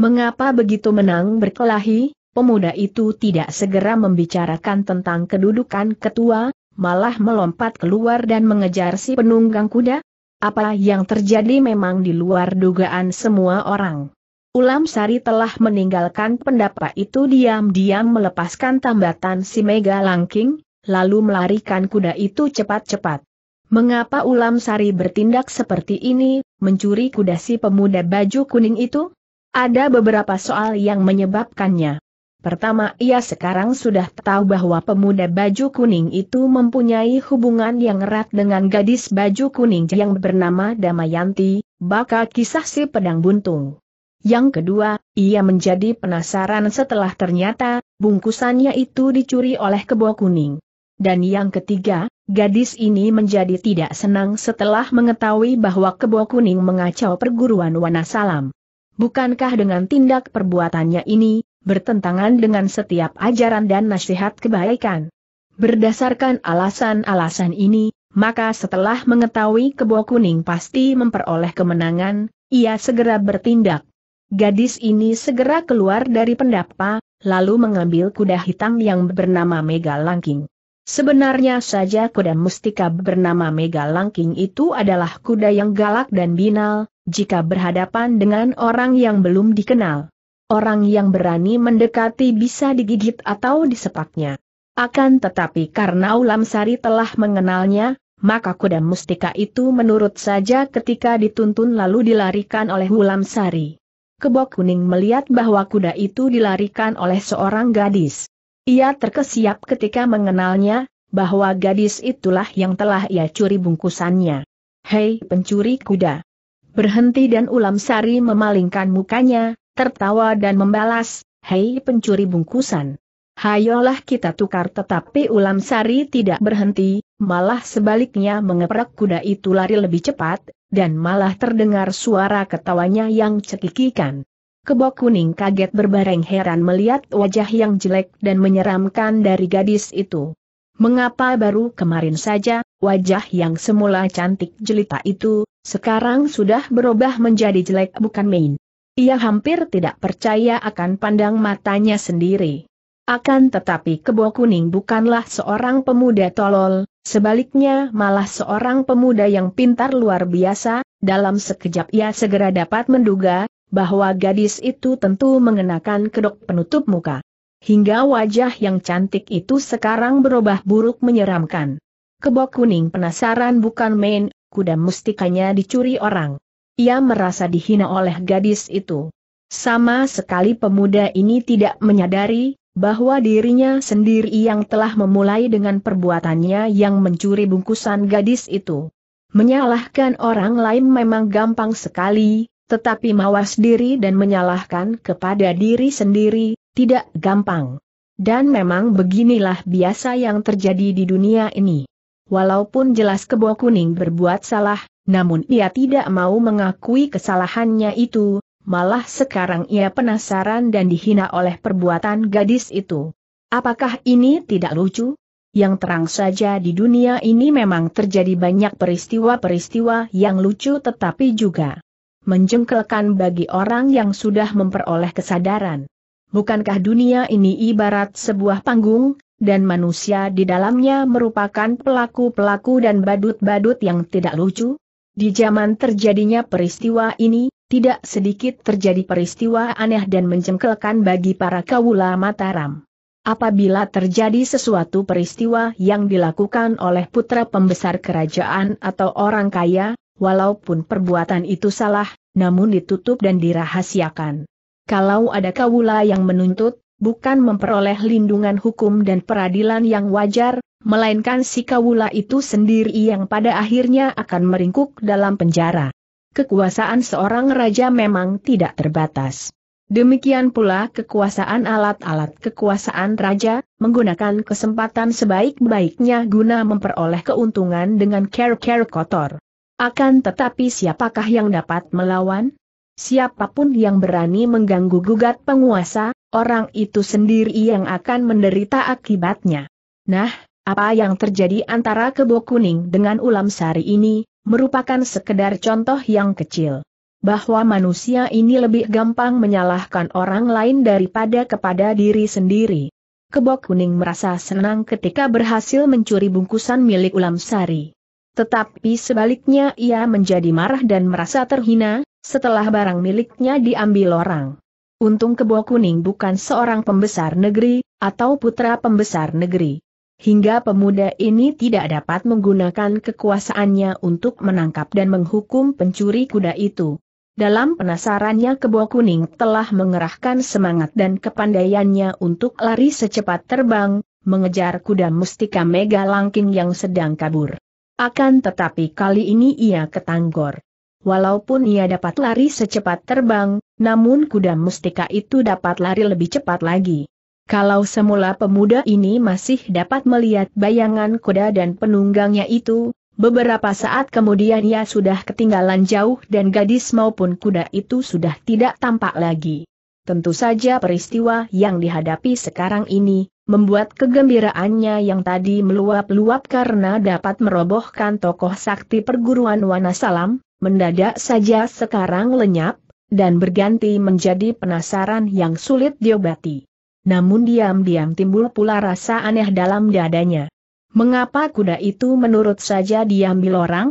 Mengapa begitu menang berkelahi? Pemuda itu tidak segera membicarakan tentang kedudukan ketua, malah melompat keluar dan mengejar si penunggang kuda? Apa yang terjadi memang di luar dugaan semua orang. Ulam Sari telah meninggalkan pendapat itu diam-diam melepaskan tambatan si Mega Langking, lalu melarikan kuda itu cepat-cepat. Mengapa Ulam Sari bertindak seperti ini, mencuri kuda si pemuda baju kuning itu? Ada beberapa soal yang menyebabkannya. Pertama, ia sekarang sudah tahu bahwa pemuda baju kuning itu mempunyai hubungan yang erat dengan gadis baju kuning yang bernama Damayanti, bakal kisah si pedang buntung. Yang kedua, ia menjadi penasaran setelah ternyata, bungkusannya itu dicuri oleh kebo kuning. Dan yang ketiga, gadis ini menjadi tidak senang setelah mengetahui bahwa Kebo Kuning mengacau perguruan Wanasalam. Bukankah dengan tindak perbuatannya ini, bertentangan dengan setiap ajaran dan nasihat kebaikan? Berdasarkan alasan-alasan ini, maka setelah mengetahui kebo kuning pasti memperoleh kemenangan, ia segera bertindak. Gadis ini segera keluar dari pendapa, lalu mengambil kuda hitam yang bernama Mega Langking. Sebenarnya saja kuda mustika bernama Mega Langking itu adalah kuda yang galak dan binal, jika berhadapan dengan orang yang belum dikenal. Orang yang berani mendekati bisa digigit atau disepaknya. Akan tetapi karena Ulam Sari telah mengenalnya, maka kuda mustika itu menurut saja ketika dituntun lalu dilarikan oleh Ulam Sari. Kebok Kuning melihat bahwa kuda itu dilarikan oleh seorang gadis. Ia terkesiap ketika mengenalnya, bahwa gadis itulah yang telah ia curi bungkusannya. Hei pencuri kuda! Berhenti dan ulam sari memalingkan mukanya, tertawa dan membalas, Hei pencuri bungkusan! Hayolah kita tukar tetapi ulam sari tidak berhenti, malah sebaliknya mengeprak kuda itu lari lebih cepat, dan malah terdengar suara ketawanya yang cekikikan. Kebok kuning kaget berbareng heran melihat wajah yang jelek dan menyeramkan dari gadis itu. Mengapa baru kemarin saja, wajah yang semula cantik jelita itu, sekarang sudah berubah menjadi jelek bukan main. Ia hampir tidak percaya akan pandang matanya sendiri. Akan tetapi kebo kuning bukanlah seorang pemuda tolol, sebaliknya malah seorang pemuda yang pintar luar biasa, dalam sekejap ia segera dapat menduga, bahwa gadis itu tentu mengenakan kedok penutup muka. Hingga wajah yang cantik itu sekarang berubah buruk menyeramkan. Kebok kuning penasaran bukan main, kuda mustikanya dicuri orang. Ia merasa dihina oleh gadis itu. Sama sekali pemuda ini tidak menyadari bahwa dirinya sendiri yang telah memulai dengan perbuatannya yang mencuri bungkusan gadis itu. Menyalahkan orang lain memang gampang sekali, tetapi mawas diri dan menyalahkan kepada diri sendiri, tidak gampang. Dan memang beginilah biasa yang terjadi di dunia ini. Walaupun jelas kebo kuning berbuat salah, namun ia tidak mau mengakui kesalahannya itu, malah sekarang ia penasaran dan dihina oleh perbuatan gadis itu. Apakah ini tidak lucu? Yang terang saja di dunia ini memang terjadi banyak peristiwa-peristiwa yang lucu tetapi juga menjengkelkan bagi orang yang sudah memperoleh kesadaran. Bukankah dunia ini ibarat sebuah panggung, dan manusia di dalamnya merupakan pelaku-pelaku dan badut-badut yang tidak lucu? Di zaman terjadinya peristiwa ini, tidak sedikit terjadi peristiwa aneh dan menjengkelkan bagi para kawula Mataram. Apabila terjadi sesuatu peristiwa yang dilakukan oleh putra pembesar kerajaan atau orang kaya, walaupun perbuatan itu salah, namun ditutup dan dirahasiakan. Kalau ada kawula yang menuntut, bukan memperoleh lindungan hukum dan peradilan yang wajar, melainkan si kawula itu sendiri yang pada akhirnya akan meringkuk dalam penjara. Kekuasaan seorang raja memang tidak terbatas. Demikian pula kekuasaan alat-alat kekuasaan raja, menggunakan kesempatan sebaik-baiknya guna memperoleh keuntungan dengan care-care kotor. Akan tetapi siapakah yang dapat melawan? Siapapun yang berani mengganggu-gugat penguasa, orang itu sendiri yang akan menderita akibatnya. Nah, apa yang terjadi antara kebo kuning dengan ulam sari ini, merupakan sekedar contoh yang kecil. Bahwa manusia ini lebih gampang menyalahkan orang lain daripada kepada diri sendiri. Kebo kuning merasa senang ketika berhasil mencuri bungkusan milik ulam sari. Tetapi sebaliknya ia menjadi marah dan merasa terhina, setelah barang miliknya diambil orang. Untung kebo kuning bukan seorang pembesar negeri, atau putra pembesar negeri. Hingga pemuda ini tidak dapat menggunakan kekuasaannya untuk menangkap dan menghukum pencuri kuda itu. Dalam penasarannya kebo kuning telah mengerahkan semangat dan kepandaiannya untuk lari secepat terbang, mengejar kuda mustika mega langking yang sedang kabur. Akan tetapi kali ini ia ketanggor. Walaupun ia dapat lari secepat terbang, namun kuda mustika itu dapat lari lebih cepat lagi. Kalau semula pemuda ini masih dapat melihat bayangan kuda dan penunggangnya itu, beberapa saat kemudian ia sudah ketinggalan jauh dan gadis maupun kuda itu sudah tidak tampak lagi. Tentu saja peristiwa yang dihadapi sekarang ini, membuat kegembiraannya yang tadi meluap-luap karena dapat merobohkan tokoh sakti perguruan Wanasalam, mendadak saja sekarang lenyap, dan berganti menjadi penasaran yang sulit diobati. Namun diam-diam timbul pula rasa aneh dalam dadanya. Mengapa kuda itu menurut saja diambil orang?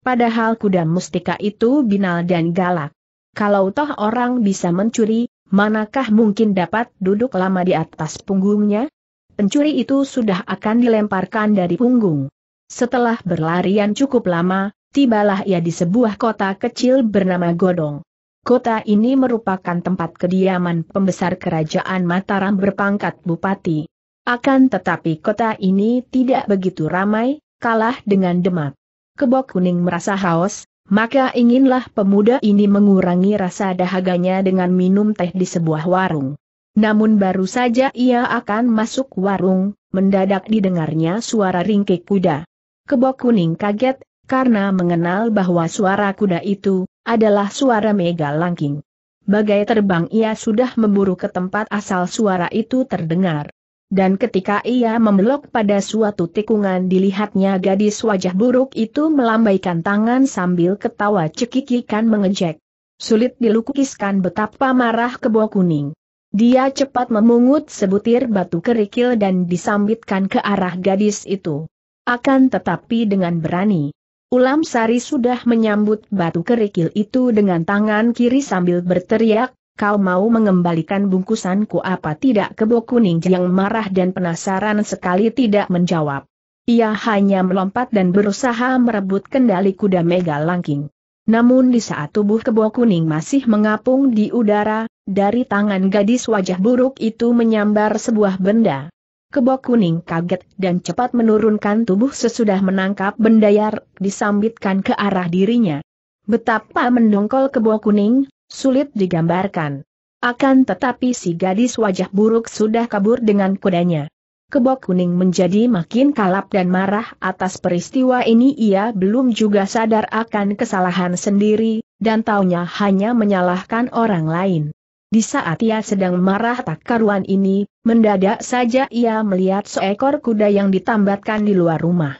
Padahal kuda mustika itu binal dan galak. Kalau toh orang bisa mencuri, manakah mungkin dapat duduk lama di atas punggungnya? Pencuri itu sudah akan dilemparkan dari punggung. Setelah berlarian cukup lama, tibalah ia di sebuah kota kecil bernama Godong. Kota ini merupakan tempat kediaman pembesar kerajaan Mataram berpangkat bupati. Akan tetapi kota ini tidak begitu ramai, kalah dengan Demak. Kebok Kuning merasa haus, maka inginlah pemuda ini mengurangi rasa dahaganya dengan minum teh di sebuah warung. Namun baru saja ia akan masuk warung, mendadak didengarnya suara ringkik kuda. Kebok kuning kaget, karena mengenal bahwa suara kuda itu, adalah suara mega langking. Bagai terbang ia sudah memburu ke tempat asal suara itu terdengar dan ketika ia membelok pada suatu tikungan dilihatnya gadis wajah buruk itu melambaikan tangan sambil ketawa cekikikan mengejek. Sulit dilukiskan betapa marah kebo kuning. Dia cepat memungut sebutir batu kerikil dan disambitkan ke arah gadis itu. Akan tetapi dengan berani. Ulam Sari sudah menyambut batu kerikil itu dengan tangan kiri sambil berteriak, kau mau mengembalikan bungkusanku apa tidak kebo kuning yang marah dan penasaran sekali tidak menjawab. Ia hanya melompat dan berusaha merebut kendali kuda mega langking. Namun di saat tubuh kebo kuning masih mengapung di udara, dari tangan gadis wajah buruk itu menyambar sebuah benda. Kebo kuning kaget dan cepat menurunkan tubuh sesudah menangkap benda yang disambitkan ke arah dirinya. Betapa mendongkol kebo kuning, Sulit digambarkan. Akan tetapi si gadis wajah buruk sudah kabur dengan kudanya. Kebok kuning menjadi makin kalap dan marah atas peristiwa ini ia belum juga sadar akan kesalahan sendiri, dan taunya hanya menyalahkan orang lain. Di saat ia sedang marah tak karuan ini, mendadak saja ia melihat seekor kuda yang ditambatkan di luar rumah.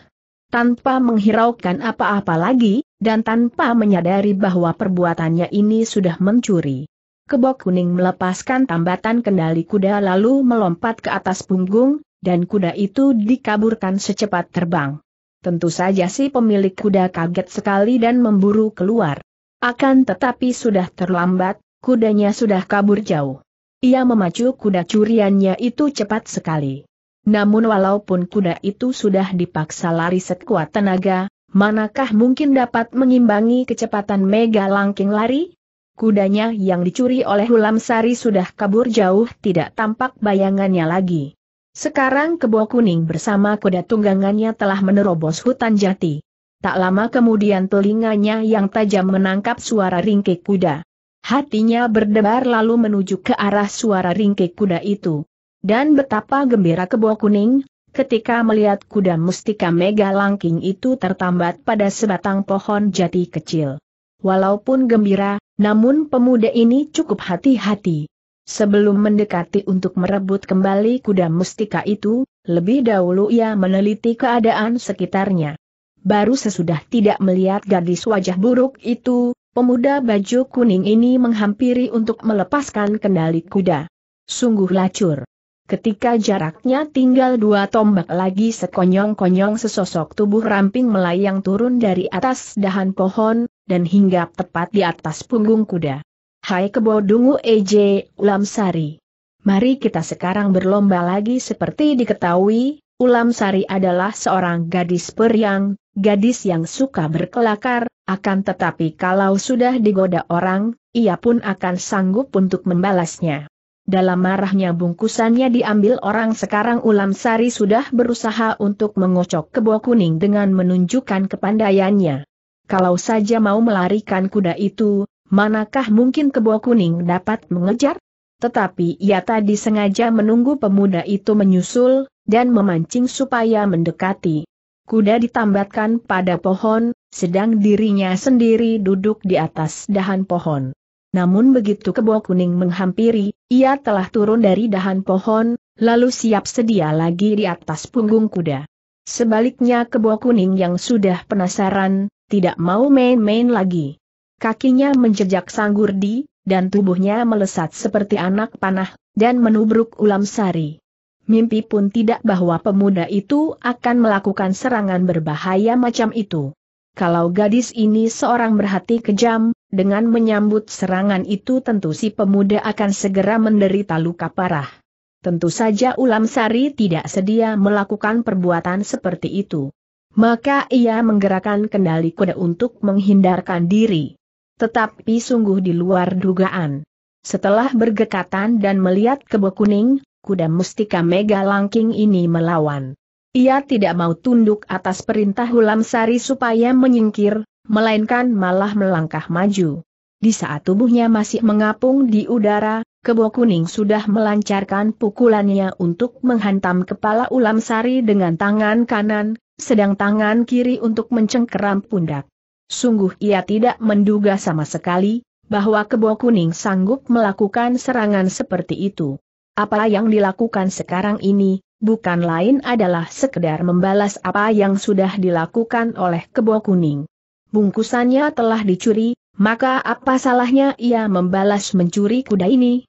Tanpa menghiraukan apa-apa lagi, dan tanpa menyadari bahwa perbuatannya ini sudah mencuri. Kebok kuning melepaskan tambatan kendali kuda lalu melompat ke atas punggung, dan kuda itu dikaburkan secepat terbang. Tentu saja si pemilik kuda kaget sekali dan memburu keluar. Akan tetapi sudah terlambat, kudanya sudah kabur jauh. Ia memacu kuda curiannya itu cepat sekali. Namun walaupun kuda itu sudah dipaksa lari sekuat tenaga, manakah mungkin dapat mengimbangi kecepatan Mega Langking lari? Kudanya yang dicuri oleh Hulamsari Sari sudah kabur jauh tidak tampak bayangannya lagi. Sekarang kebo kuning bersama kuda tunggangannya telah menerobos hutan jati. Tak lama kemudian telinganya yang tajam menangkap suara ringkik kuda. Hatinya berdebar lalu menuju ke arah suara ringkik kuda itu. Dan betapa gembira kebo kuning, ketika melihat kuda mustika mega langking itu tertambat pada sebatang pohon jati kecil. Walaupun gembira, namun pemuda ini cukup hati-hati. Sebelum mendekati untuk merebut kembali kuda mustika itu, lebih dahulu ia meneliti keadaan sekitarnya. Baru sesudah tidak melihat gadis wajah buruk itu, pemuda baju kuning ini menghampiri untuk melepaskan kendali kuda. Sungguh lacur. Ketika jaraknya tinggal dua tombak lagi sekonyong-konyong sesosok tubuh ramping melayang turun dari atas dahan pohon, dan hingga tepat di atas punggung kuda. Hai kebodungu EJ, Ulam Sari. Mari kita sekarang berlomba lagi seperti diketahui, Ulam Sari adalah seorang gadis periang, gadis yang suka berkelakar, akan tetapi kalau sudah digoda orang, ia pun akan sanggup untuk membalasnya. Dalam marahnya bungkusannya diambil orang sekarang Ulam Sari sudah berusaha untuk mengocok kebo kuning dengan menunjukkan kepandaiannya. Kalau saja mau melarikan kuda itu, manakah mungkin kebo kuning dapat mengejar? Tetapi ia tadi sengaja menunggu pemuda itu menyusul, dan memancing supaya mendekati. Kuda ditambatkan pada pohon, sedang dirinya sendiri duduk di atas dahan pohon namun begitu kebo kuning menghampiri, ia telah turun dari dahan pohon, lalu siap sedia lagi di atas punggung kuda. Sebaliknya kebo kuning yang sudah penasaran, tidak mau main-main lagi. Kakinya menjejak sanggurdi, dan tubuhnya melesat seperti anak panah, dan menubruk ulam sari. Mimpi pun tidak bahwa pemuda itu akan melakukan serangan berbahaya macam itu. Kalau gadis ini seorang berhati kejam, dengan menyambut serangan itu tentu si pemuda akan segera menderita luka parah. Tentu saja Ulam Sari tidak sedia melakukan perbuatan seperti itu. Maka ia menggerakkan kendali kuda untuk menghindarkan diri. Tetapi sungguh di luar dugaan. Setelah bergekatan dan melihat kebo kuning, kuda mustika mega langking ini melawan. Ia tidak mau tunduk atas perintah Ulam Sari supaya menyingkir, melainkan malah melangkah maju. Di saat tubuhnya masih mengapung di udara, kebo kuning sudah melancarkan pukulannya untuk menghantam kepala ulam sari dengan tangan kanan, sedang tangan kiri untuk mencengkeram pundak. Sungguh ia tidak menduga sama sekali, bahwa kebo kuning sanggup melakukan serangan seperti itu. Apa yang dilakukan sekarang ini, bukan lain adalah sekedar membalas apa yang sudah dilakukan oleh kebo kuning bungkusannya telah dicuri, maka apa salahnya ia membalas mencuri kuda ini?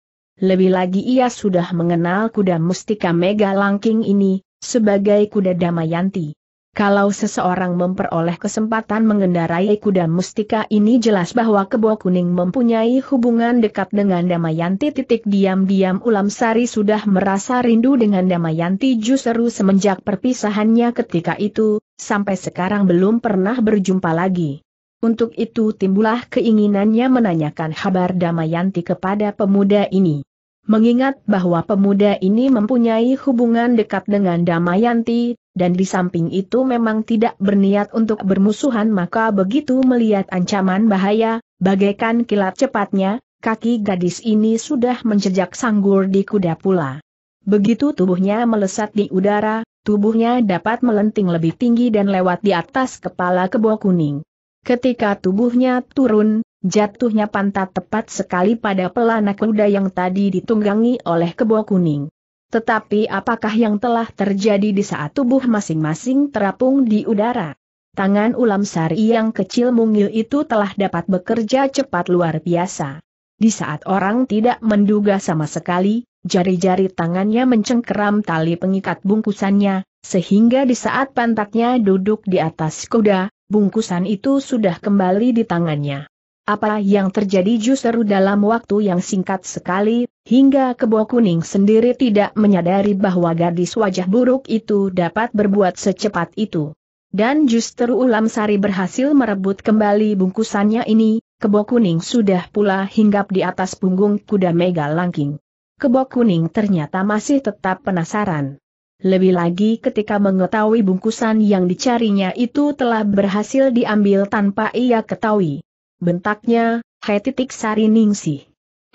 Lebih lagi ia sudah mengenal kuda mustika mega langking ini, sebagai kuda Damayanti. Kalau seseorang memperoleh kesempatan mengendarai kuda mustika ini jelas bahwa kebo kuning mempunyai hubungan dekat dengan Damayanti. Titik diam-diam Ulam Sari sudah merasa rindu dengan Damayanti justru semenjak perpisahannya ketika itu, sampai sekarang belum pernah berjumpa lagi. Untuk itu timbullah keinginannya menanyakan kabar Damayanti kepada pemuda ini. Mengingat bahwa pemuda ini mempunyai hubungan dekat dengan Damayanti, dan di samping itu memang tidak berniat untuk bermusuhan maka begitu melihat ancaman bahaya, bagaikan kilat cepatnya, kaki gadis ini sudah menjejak sanggur di kuda pula. Begitu tubuhnya melesat di udara, tubuhnya dapat melenting lebih tinggi dan lewat di atas kepala kebo kuning. Ketika tubuhnya turun, jatuhnya pantat tepat sekali pada pelana kuda yang tadi ditunggangi oleh kebo kuning. Tetapi apakah yang telah terjadi di saat tubuh masing-masing terapung di udara? Tangan ulam sari yang kecil mungil itu telah dapat bekerja cepat luar biasa. Di saat orang tidak menduga sama sekali, jari-jari tangannya mencengkeram tali pengikat bungkusannya, sehingga di saat pantatnya duduk di atas kuda, bungkusan itu sudah kembali di tangannya. Apa yang terjadi justru dalam waktu yang singkat sekali, Hingga kebo kuning sendiri tidak menyadari bahwa gadis wajah buruk itu dapat berbuat secepat itu. Dan justru Ulam Sari berhasil merebut kembali bungkusannya ini, kebo kuning sudah pula hinggap di atas punggung kuda mega langking. Kebo kuning ternyata masih tetap penasaran. Lebih lagi ketika mengetahui bungkusan yang dicarinya itu telah berhasil diambil tanpa ia ketahui. Bentaknya, hai titik sari ningsih.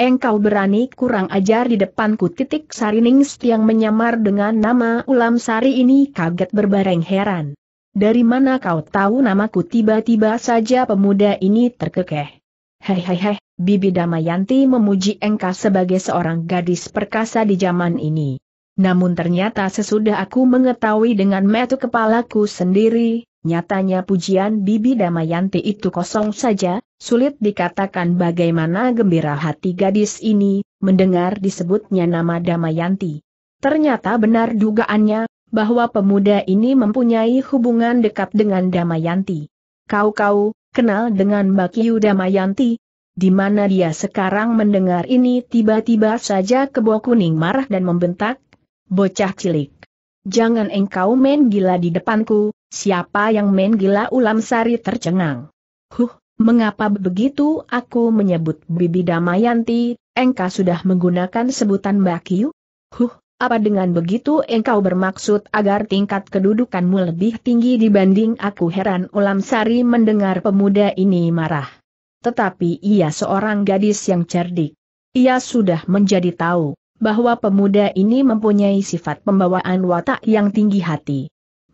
Engkau berani kurang ajar di depanku titik Sariningst yang menyamar dengan nama Ulam Sari ini kaget berbareng heran. Dari mana kau tahu namaku tiba-tiba saja pemuda ini terkekeh. Hehehe, Bibi Damayanti memuji engkau sebagai seorang gadis perkasa di zaman ini. Namun ternyata sesudah aku mengetahui dengan metu kepalaku sendiri, Nyatanya pujian Bibi Damayanti itu kosong saja, sulit dikatakan bagaimana gembira hati gadis ini, mendengar disebutnya nama Damayanti. Ternyata benar dugaannya, bahwa pemuda ini mempunyai hubungan dekat dengan Damayanti. Kau-kau, kenal dengan Bakiu Damayanti? Di mana dia sekarang mendengar ini tiba-tiba saja kebo kuning marah dan membentak, bocah cilik. Jangan engkau main gila di depanku, Siapa yang main gila ulam sari tercengang? Huh, mengapa begitu aku menyebut Bibi Damayanti, engkau sudah menggunakan sebutan Mbak Kiu? Huh, apa dengan begitu engkau bermaksud agar tingkat kedudukanmu lebih tinggi dibanding aku heran Ulam Sari mendengar pemuda ini marah. Tetapi ia seorang gadis yang cerdik. Ia sudah menjadi tahu bahwa pemuda ini mempunyai sifat pembawaan watak yang tinggi hati.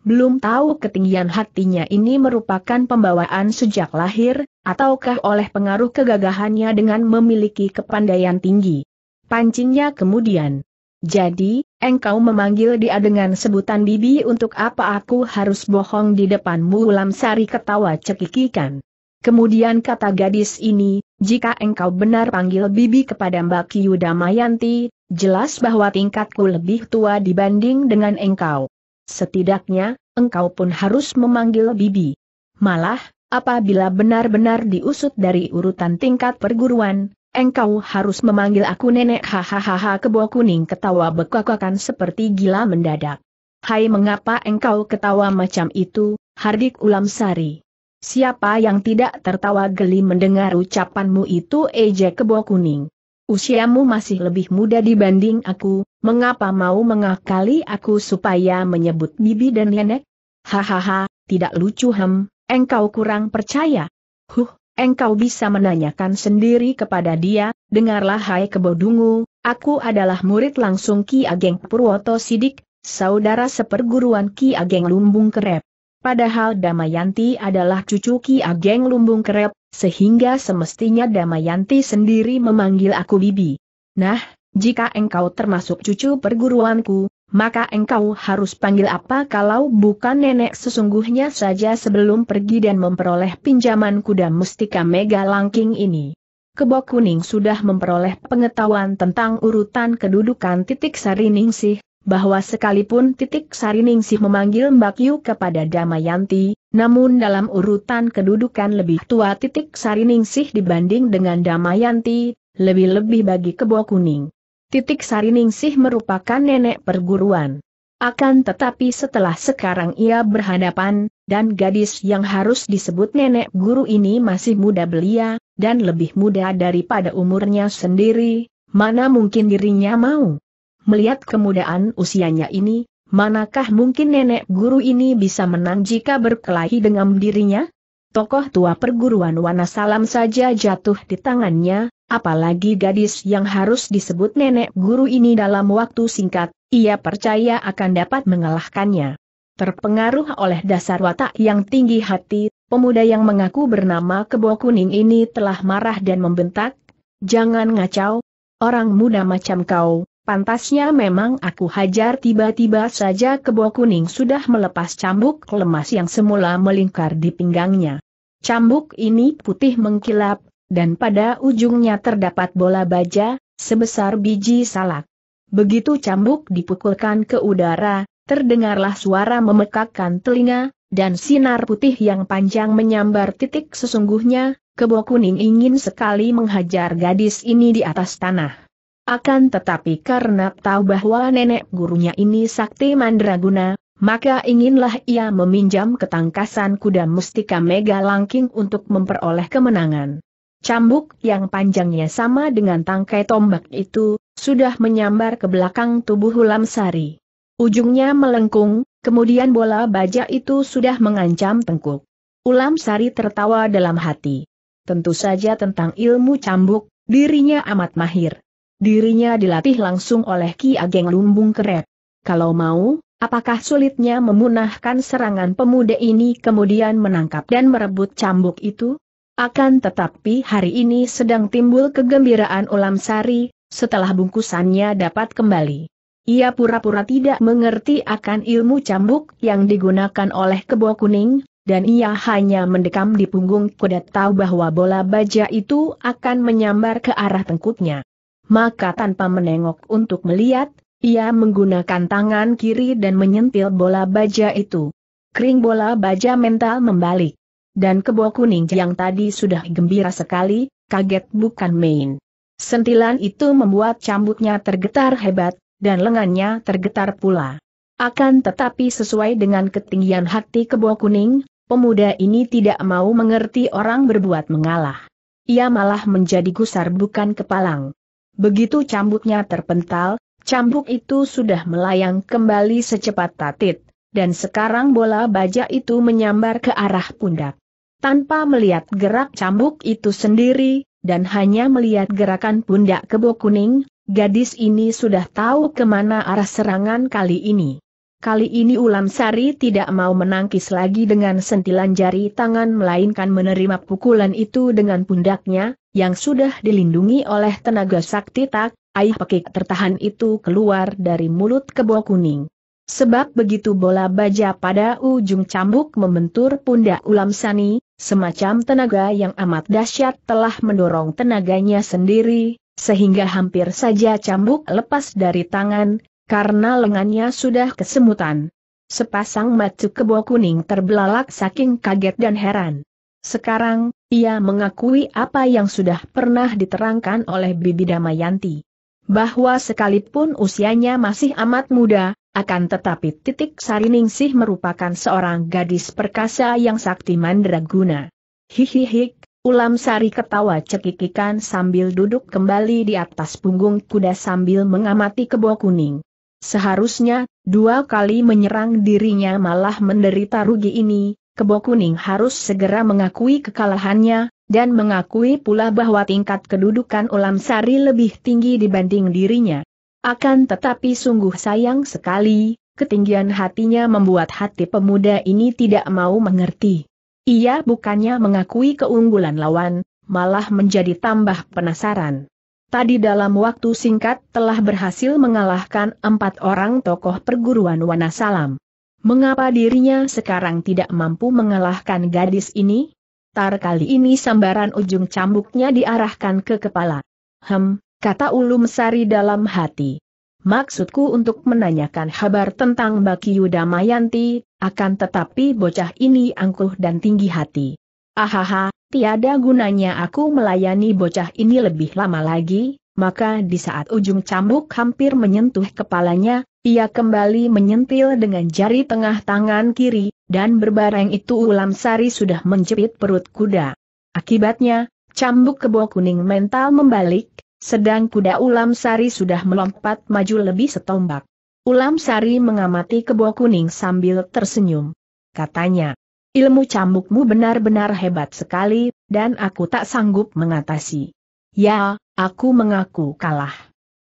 Belum tahu ketinggian hatinya ini merupakan pembawaan sejak lahir, ataukah oleh pengaruh kegagahannya dengan memiliki kepandaian tinggi. Pancingnya kemudian. Jadi, engkau memanggil dia dengan sebutan bibi untuk apa aku harus bohong di depanmu ulam sari ketawa cekikikan. Kemudian kata gadis ini, jika engkau benar panggil bibi kepada Mbak Kiyu Mayanti, jelas bahwa tingkatku lebih tua dibanding dengan engkau. Setidaknya, engkau pun harus memanggil bibi. Malah, apabila benar-benar diusut dari urutan tingkat perguruan, engkau harus memanggil aku nenek hahaha kebo kuning ketawa bekakakan seperti gila mendadak. Hai mengapa engkau ketawa macam itu, Hardik Ulam Sari? Siapa yang tidak tertawa geli mendengar ucapanmu itu ejek kebo kuning. Usiamu masih lebih muda dibanding aku, mengapa mau mengakali aku supaya menyebut bibi dan nenek? Hahaha, tidak lucu hem, engkau kurang percaya. Huh, engkau bisa menanyakan sendiri kepada dia, dengarlah hai kebodungu, aku adalah murid langsung Ki Ageng Purwoto Sidik, saudara seperguruan Ki Ageng Lumbung Kerep. Padahal Damayanti adalah cucu Ki Ageng Lumbung Kerep, sehingga semestinya Damayanti sendiri memanggil aku Bibi. Nah, jika engkau termasuk cucu perguruanku, maka engkau harus panggil apa kalau bukan nenek sesungguhnya saja sebelum pergi dan memperoleh pinjaman kuda mustika mega langking ini. Kebok Kuning sudah memperoleh pengetahuan tentang urutan kedudukan titik Sari Ningsih, bahwa sekalipun titik Sariningsih memanggil Mbak Yu kepada Damayanti, namun dalam urutan kedudukan lebih tua titik Sariningsih dibanding dengan Damayanti, lebih-lebih bagi kebo kuning. Titik Sariningsih merupakan nenek perguruan. Akan tetapi setelah sekarang ia berhadapan, dan gadis yang harus disebut nenek guru ini masih muda belia, dan lebih muda daripada umurnya sendiri, mana mungkin dirinya mau melihat kemudaan usianya ini, manakah mungkin nenek guru ini bisa menang jika berkelahi dengan dirinya? Tokoh tua perguruan Wanasalam saja jatuh di tangannya, apalagi gadis yang harus disebut nenek guru ini dalam waktu singkat, ia percaya akan dapat mengalahkannya. Terpengaruh oleh dasar watak yang tinggi hati, pemuda yang mengaku bernama Kebo Kuning ini telah marah dan membentak, Jangan ngacau, orang muda macam kau, Pantasnya memang aku hajar tiba-tiba saja kebo kuning sudah melepas cambuk lemas yang semula melingkar di pinggangnya. Cambuk ini putih mengkilap, dan pada ujungnya terdapat bola baja, sebesar biji salak. Begitu cambuk dipukulkan ke udara, terdengarlah suara memekakkan telinga, dan sinar putih yang panjang menyambar titik sesungguhnya, kebo kuning ingin sekali menghajar gadis ini di atas tanah. Akan tetapi karena tahu bahwa nenek gurunya ini sakti mandraguna, maka inginlah ia meminjam ketangkasan kuda mustika mega langking untuk memperoleh kemenangan. Cambuk yang panjangnya sama dengan tangkai tombak itu, sudah menyambar ke belakang tubuh Hulam Sari. Ujungnya melengkung, kemudian bola baja itu sudah mengancam tengkuk. Ulam Sari tertawa dalam hati. Tentu saja tentang ilmu cambuk, dirinya amat mahir. Dirinya dilatih langsung oleh Ki Ageng Lumbung Keret. Kalau mau, apakah sulitnya memunahkan serangan pemuda ini kemudian menangkap dan merebut cambuk itu? Akan tetapi hari ini sedang timbul kegembiraan Ulam Sari, setelah bungkusannya dapat kembali. Ia pura-pura tidak mengerti akan ilmu cambuk yang digunakan oleh kebo kuning, dan ia hanya mendekam di punggung kuda tahu bahwa bola baja itu akan menyambar ke arah tengkuknya maka tanpa menengok untuk melihat, ia menggunakan tangan kiri dan menyentil bola baja itu. Kering bola baja mental membalik. Dan kebo kuning yang tadi sudah gembira sekali, kaget bukan main. Sentilan itu membuat cambuknya tergetar hebat, dan lengannya tergetar pula. Akan tetapi sesuai dengan ketinggian hati kebo kuning, pemuda ini tidak mau mengerti orang berbuat mengalah. Ia malah menjadi gusar bukan kepalang. Begitu cambuknya terpental, cambuk itu sudah melayang kembali secepat tatit, dan sekarang bola baja itu menyambar ke arah pundak. Tanpa melihat gerak cambuk itu sendiri, dan hanya melihat gerakan pundak kebo kuning, gadis ini sudah tahu kemana arah serangan kali ini. Kali ini Ulam Sari tidak mau menangkis lagi dengan sentilan jari tangan melainkan menerima pukulan itu dengan pundaknya, yang sudah dilindungi oleh tenaga sakti tak, air pekik tertahan itu keluar dari mulut kebo kuning. Sebab begitu bola baja pada ujung cambuk membentur pundak Ulam Sani, semacam tenaga yang amat dahsyat telah mendorong tenaganya sendiri, sehingga hampir saja cambuk lepas dari tangan, karena lengannya sudah kesemutan. Sepasang mata kebo kuning terbelalak saking kaget dan heran. Sekarang, ia mengakui apa yang sudah pernah diterangkan oleh Bibi Damayanti. Bahwa sekalipun usianya masih amat muda, akan tetapi titik Sariningsih merupakan seorang gadis perkasa yang sakti mandraguna. Hihihik, ulam Sari ketawa cekikikan sambil duduk kembali di atas punggung kuda sambil mengamati kebo kuning. Seharusnya, dua kali menyerang dirinya malah menderita rugi ini, Kebo Kuning harus segera mengakui kekalahannya, dan mengakui pula bahwa tingkat kedudukan Ulam Sari lebih tinggi dibanding dirinya. Akan tetapi sungguh sayang sekali, ketinggian hatinya membuat hati pemuda ini tidak mau mengerti. Ia bukannya mengakui keunggulan lawan, malah menjadi tambah penasaran tadi dalam waktu singkat telah berhasil mengalahkan empat orang tokoh perguruan Wanasalam. Mengapa dirinya sekarang tidak mampu mengalahkan gadis ini? Tar kali ini sambaran ujung cambuknya diarahkan ke kepala. Hem, kata Ulum Sari dalam hati. Maksudku untuk menanyakan kabar tentang Baki Mayanti, akan tetapi bocah ini angkuh dan tinggi hati. Ahaha, tiada gunanya aku melayani bocah ini lebih lama lagi, maka di saat ujung cambuk hampir menyentuh kepalanya, ia kembali menyentil dengan jari tengah tangan kiri, dan berbareng itu ulam sari sudah menjepit perut kuda. Akibatnya, cambuk kebo kuning mental membalik, sedang kuda ulam sari sudah melompat maju lebih setombak. Ulam sari mengamati kebo kuning sambil tersenyum. Katanya, Ilmu cambukmu benar-benar hebat sekali, dan aku tak sanggup mengatasi. Ya, aku mengaku kalah.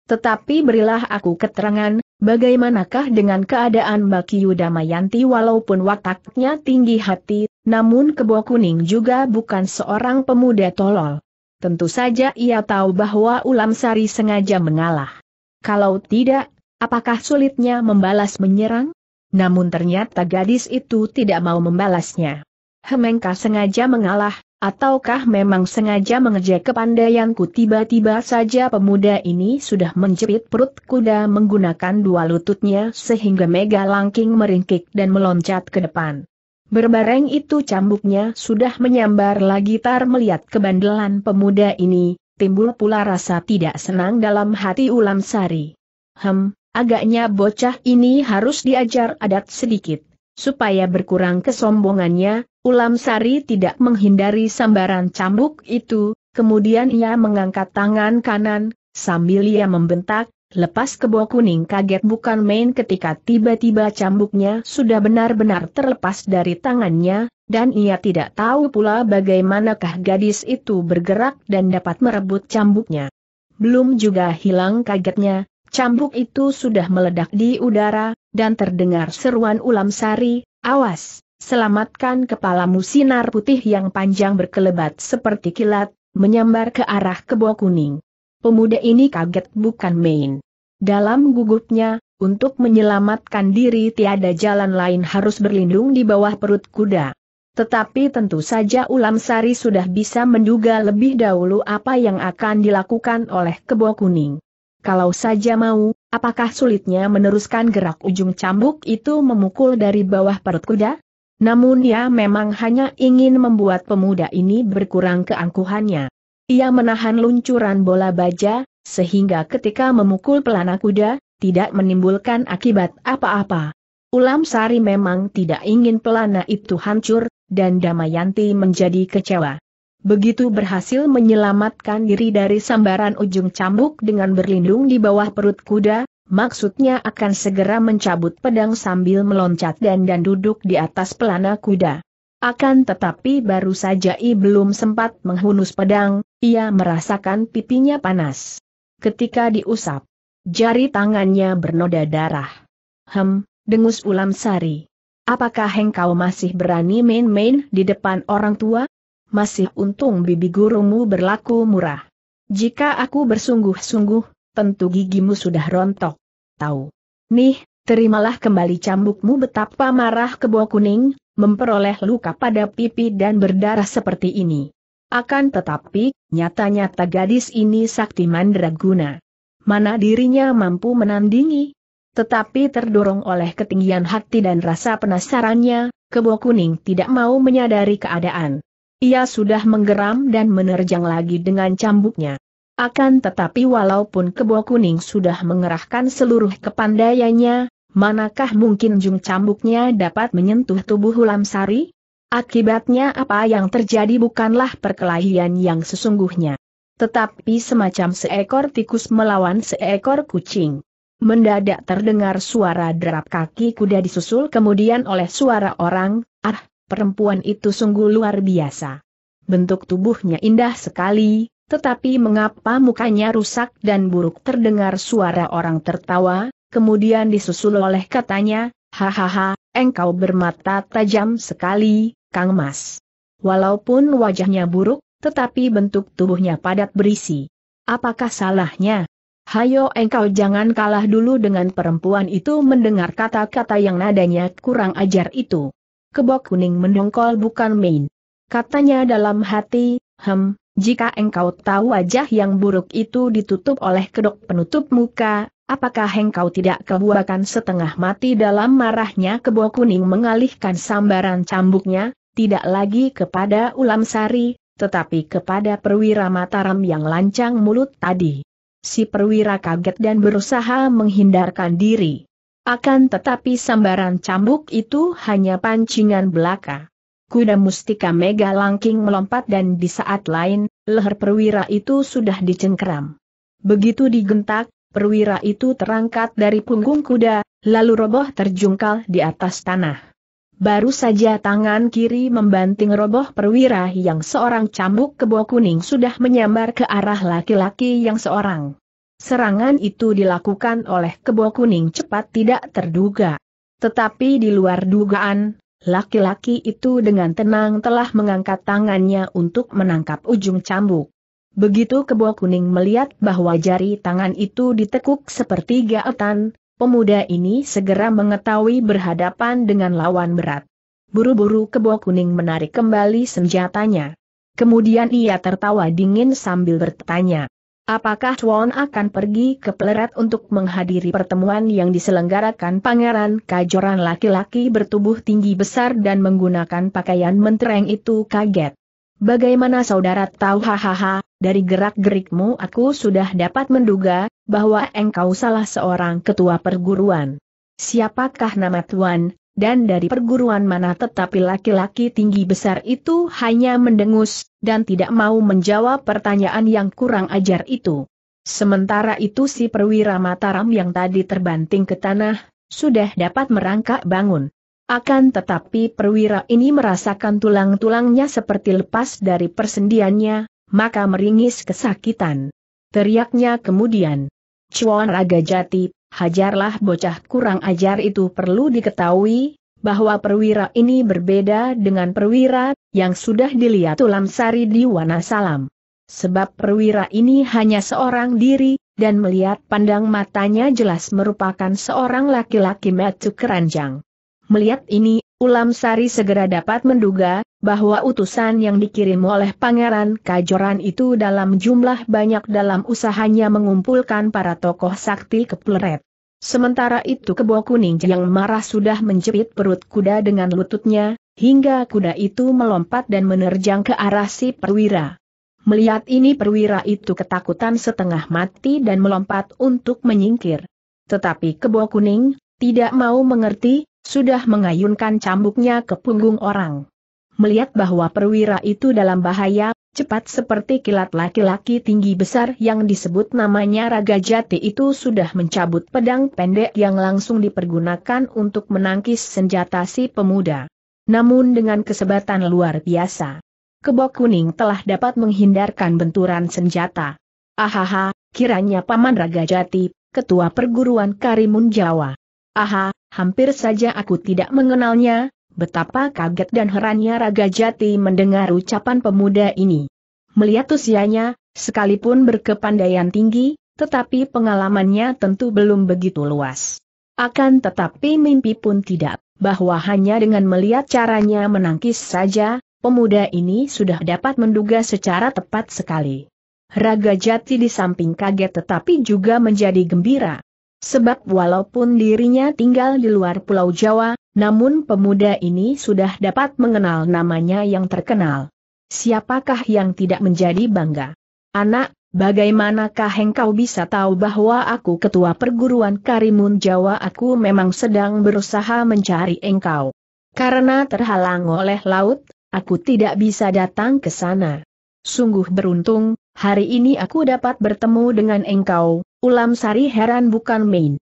Tetapi berilah aku keterangan, bagaimanakah dengan keadaan Mbak Yudamayanti? walaupun wataknya tinggi hati, namun kebo kuning juga bukan seorang pemuda tolol. Tentu saja ia tahu bahwa Ulam Sari sengaja mengalah. Kalau tidak, apakah sulitnya membalas menyerang? Namun ternyata gadis itu tidak mau membalasnya. Hemengkah sengaja mengalah, ataukah memang sengaja mengejek kepandaianku tiba-tiba saja pemuda ini sudah menjepit perut kuda menggunakan dua lututnya sehingga Mega Langking meringkik dan meloncat ke depan. Berbareng itu cambuknya sudah menyambar lagi tar melihat kebandelan pemuda ini, timbul pula rasa tidak senang dalam hati Ulam Sari. Hem, Agaknya bocah ini harus diajar adat sedikit. Supaya berkurang kesombongannya, Ulam Sari tidak menghindari sambaran cambuk itu, kemudian ia mengangkat tangan kanan, sambil ia membentak, lepas kebo kuning kaget bukan main ketika tiba-tiba cambuknya sudah benar-benar terlepas dari tangannya, dan ia tidak tahu pula bagaimanakah gadis itu bergerak dan dapat merebut cambuknya. Belum juga hilang kagetnya, Cambuk itu sudah meledak di udara, dan terdengar seruan ulam sari, awas, selamatkan kepalamu sinar putih yang panjang berkelebat seperti kilat, menyambar ke arah kebo kuning. Pemuda ini kaget bukan main. Dalam gugupnya, untuk menyelamatkan diri tiada jalan lain harus berlindung di bawah perut kuda. Tetapi tentu saja Ulam Sari sudah bisa menduga lebih dahulu apa yang akan dilakukan oleh Kebo Kuning. Kalau saja mau, apakah sulitnya meneruskan gerak ujung cambuk itu memukul dari bawah perut kuda? Namun ia memang hanya ingin membuat pemuda ini berkurang keangkuhannya. Ia menahan luncuran bola baja, sehingga ketika memukul pelana kuda, tidak menimbulkan akibat apa-apa. Ulam Sari memang tidak ingin pelana itu hancur, dan Damayanti menjadi kecewa. Begitu berhasil menyelamatkan diri dari sambaran ujung cambuk dengan berlindung di bawah perut kuda, maksudnya akan segera mencabut pedang sambil meloncat dan dan duduk di atas pelana kuda. Akan tetapi baru saja I belum sempat menghunus pedang, ia merasakan pipinya panas. Ketika diusap, jari tangannya bernoda darah. Hem, dengus ulam sari. Apakah engkau masih berani main-main di depan orang tua? masih untung bibi gurumu berlaku murah. Jika aku bersungguh-sungguh, tentu gigimu sudah rontok. Tahu. Nih, terimalah kembali cambukmu betapa marah kebo kuning, memperoleh luka pada pipi dan berdarah seperti ini. Akan tetapi, nyata-nyata gadis ini sakti mandraguna. Mana dirinya mampu menandingi? Tetapi terdorong oleh ketinggian hati dan rasa penasarannya, kebo kuning tidak mau menyadari keadaan. Ia sudah menggeram dan menerjang lagi dengan cambuknya. Akan tetapi walaupun kebo kuning sudah mengerahkan seluruh kepandaiannya, manakah mungkin jung cambuknya dapat menyentuh tubuh ulam Sari? Akibatnya apa yang terjadi bukanlah perkelahian yang sesungguhnya. Tetapi semacam seekor tikus melawan seekor kucing. Mendadak terdengar suara derap kaki kuda disusul kemudian oleh suara orang, ah, perempuan itu sungguh luar biasa. Bentuk tubuhnya indah sekali, tetapi mengapa mukanya rusak dan buruk terdengar suara orang tertawa, kemudian disusul oleh katanya, hahaha, engkau bermata tajam sekali, Kang Mas. Walaupun wajahnya buruk, tetapi bentuk tubuhnya padat berisi. Apakah salahnya? Hayo engkau jangan kalah dulu dengan perempuan itu mendengar kata-kata yang nadanya kurang ajar itu kebok kuning mendongkol bukan main. Katanya dalam hati, hem, jika engkau tahu wajah yang buruk itu ditutup oleh kedok penutup muka, apakah engkau tidak kebuakan setengah mati dalam marahnya kebo kuning mengalihkan sambaran cambuknya, tidak lagi kepada ulam sari, tetapi kepada perwira mataram yang lancang mulut tadi. Si perwira kaget dan berusaha menghindarkan diri. Akan tetapi sambaran cambuk itu hanya pancingan belaka. Kuda mustika mega langking melompat dan di saat lain, leher perwira itu sudah dicengkeram. Begitu digentak, perwira itu terangkat dari punggung kuda, lalu roboh terjungkal di atas tanah. Baru saja tangan kiri membanting roboh perwira yang seorang cambuk kebo kuning sudah menyambar ke arah laki-laki yang seorang. Serangan itu dilakukan oleh kebo kuning cepat tidak terduga. Tetapi di luar dugaan, laki-laki itu dengan tenang telah mengangkat tangannya untuk menangkap ujung cambuk. Begitu kebo kuning melihat bahwa jari tangan itu ditekuk seperti gaetan, pemuda ini segera mengetahui berhadapan dengan lawan berat. Buru-buru kebo kuning menarik kembali senjatanya. Kemudian ia tertawa dingin sambil bertanya, Apakah Tuan akan pergi ke Pleret untuk menghadiri pertemuan yang diselenggarakan Pangeran Kajoran laki-laki bertubuh tinggi besar dan menggunakan pakaian mentereng itu kaget. Bagaimana saudara tahu hahaha, dari gerak-gerikmu aku sudah dapat menduga, bahwa engkau salah seorang ketua perguruan. Siapakah nama Tuan, dan dari perguruan mana tetapi laki-laki tinggi besar itu hanya mendengus, dan tidak mau menjawab pertanyaan yang kurang ajar itu. Sementara itu si perwira Mataram yang tadi terbanting ke tanah, sudah dapat merangkak bangun. Akan tetapi perwira ini merasakan tulang-tulangnya seperti lepas dari persendiannya, maka meringis kesakitan. Teriaknya kemudian, Cuan Raga Jati, Hajarlah bocah kurang ajar itu perlu diketahui, bahwa perwira ini berbeda dengan perwira yang sudah dilihat ulam sari di Wanasalam. Sebab perwira ini hanya seorang diri, dan melihat pandang matanya jelas merupakan seorang laki-laki metu keranjang. Melihat ini, Ulam Sari segera dapat menduga, bahwa utusan yang dikirim oleh Pangeran Kajoran itu dalam jumlah banyak dalam usahanya mengumpulkan para tokoh sakti ke Pleret. Sementara itu kebo kuning yang marah sudah menjepit perut kuda dengan lututnya, hingga kuda itu melompat dan menerjang ke arah si perwira. Melihat ini perwira itu ketakutan setengah mati dan melompat untuk menyingkir. Tetapi kebo kuning, tidak mau mengerti, sudah mengayunkan cambuknya ke punggung orang. Melihat bahwa perwira itu dalam bahaya, cepat seperti kilat laki-laki tinggi besar yang disebut namanya Raga Jati itu sudah mencabut pedang pendek yang langsung dipergunakan untuk menangkis senjata si pemuda. Namun dengan kesebatan luar biasa. Kebok kuning telah dapat menghindarkan benturan senjata. Ahaha, kiranya Paman Raga Jati, Ketua Perguruan Karimun Jawa. Aha, Hampir saja aku tidak mengenalnya, betapa kaget dan herannya Raga Jati mendengar ucapan pemuda ini. Melihat usianya, sekalipun berkepandaian tinggi, tetapi pengalamannya tentu belum begitu luas. Akan tetapi mimpi pun tidak, bahwa hanya dengan melihat caranya menangkis saja, pemuda ini sudah dapat menduga secara tepat sekali. Raga Jati di samping kaget tetapi juga menjadi gembira. Sebab walaupun dirinya tinggal di luar Pulau Jawa, namun pemuda ini sudah dapat mengenal namanya yang terkenal. Siapakah yang tidak menjadi bangga? Anak, bagaimanakah engkau bisa tahu bahwa aku ketua perguruan Karimun Jawa aku memang sedang berusaha mencari engkau. Karena terhalang oleh laut, aku tidak bisa datang ke sana. Sungguh beruntung, hari ini aku dapat bertemu dengan engkau, Ulam Sari heran bukan main.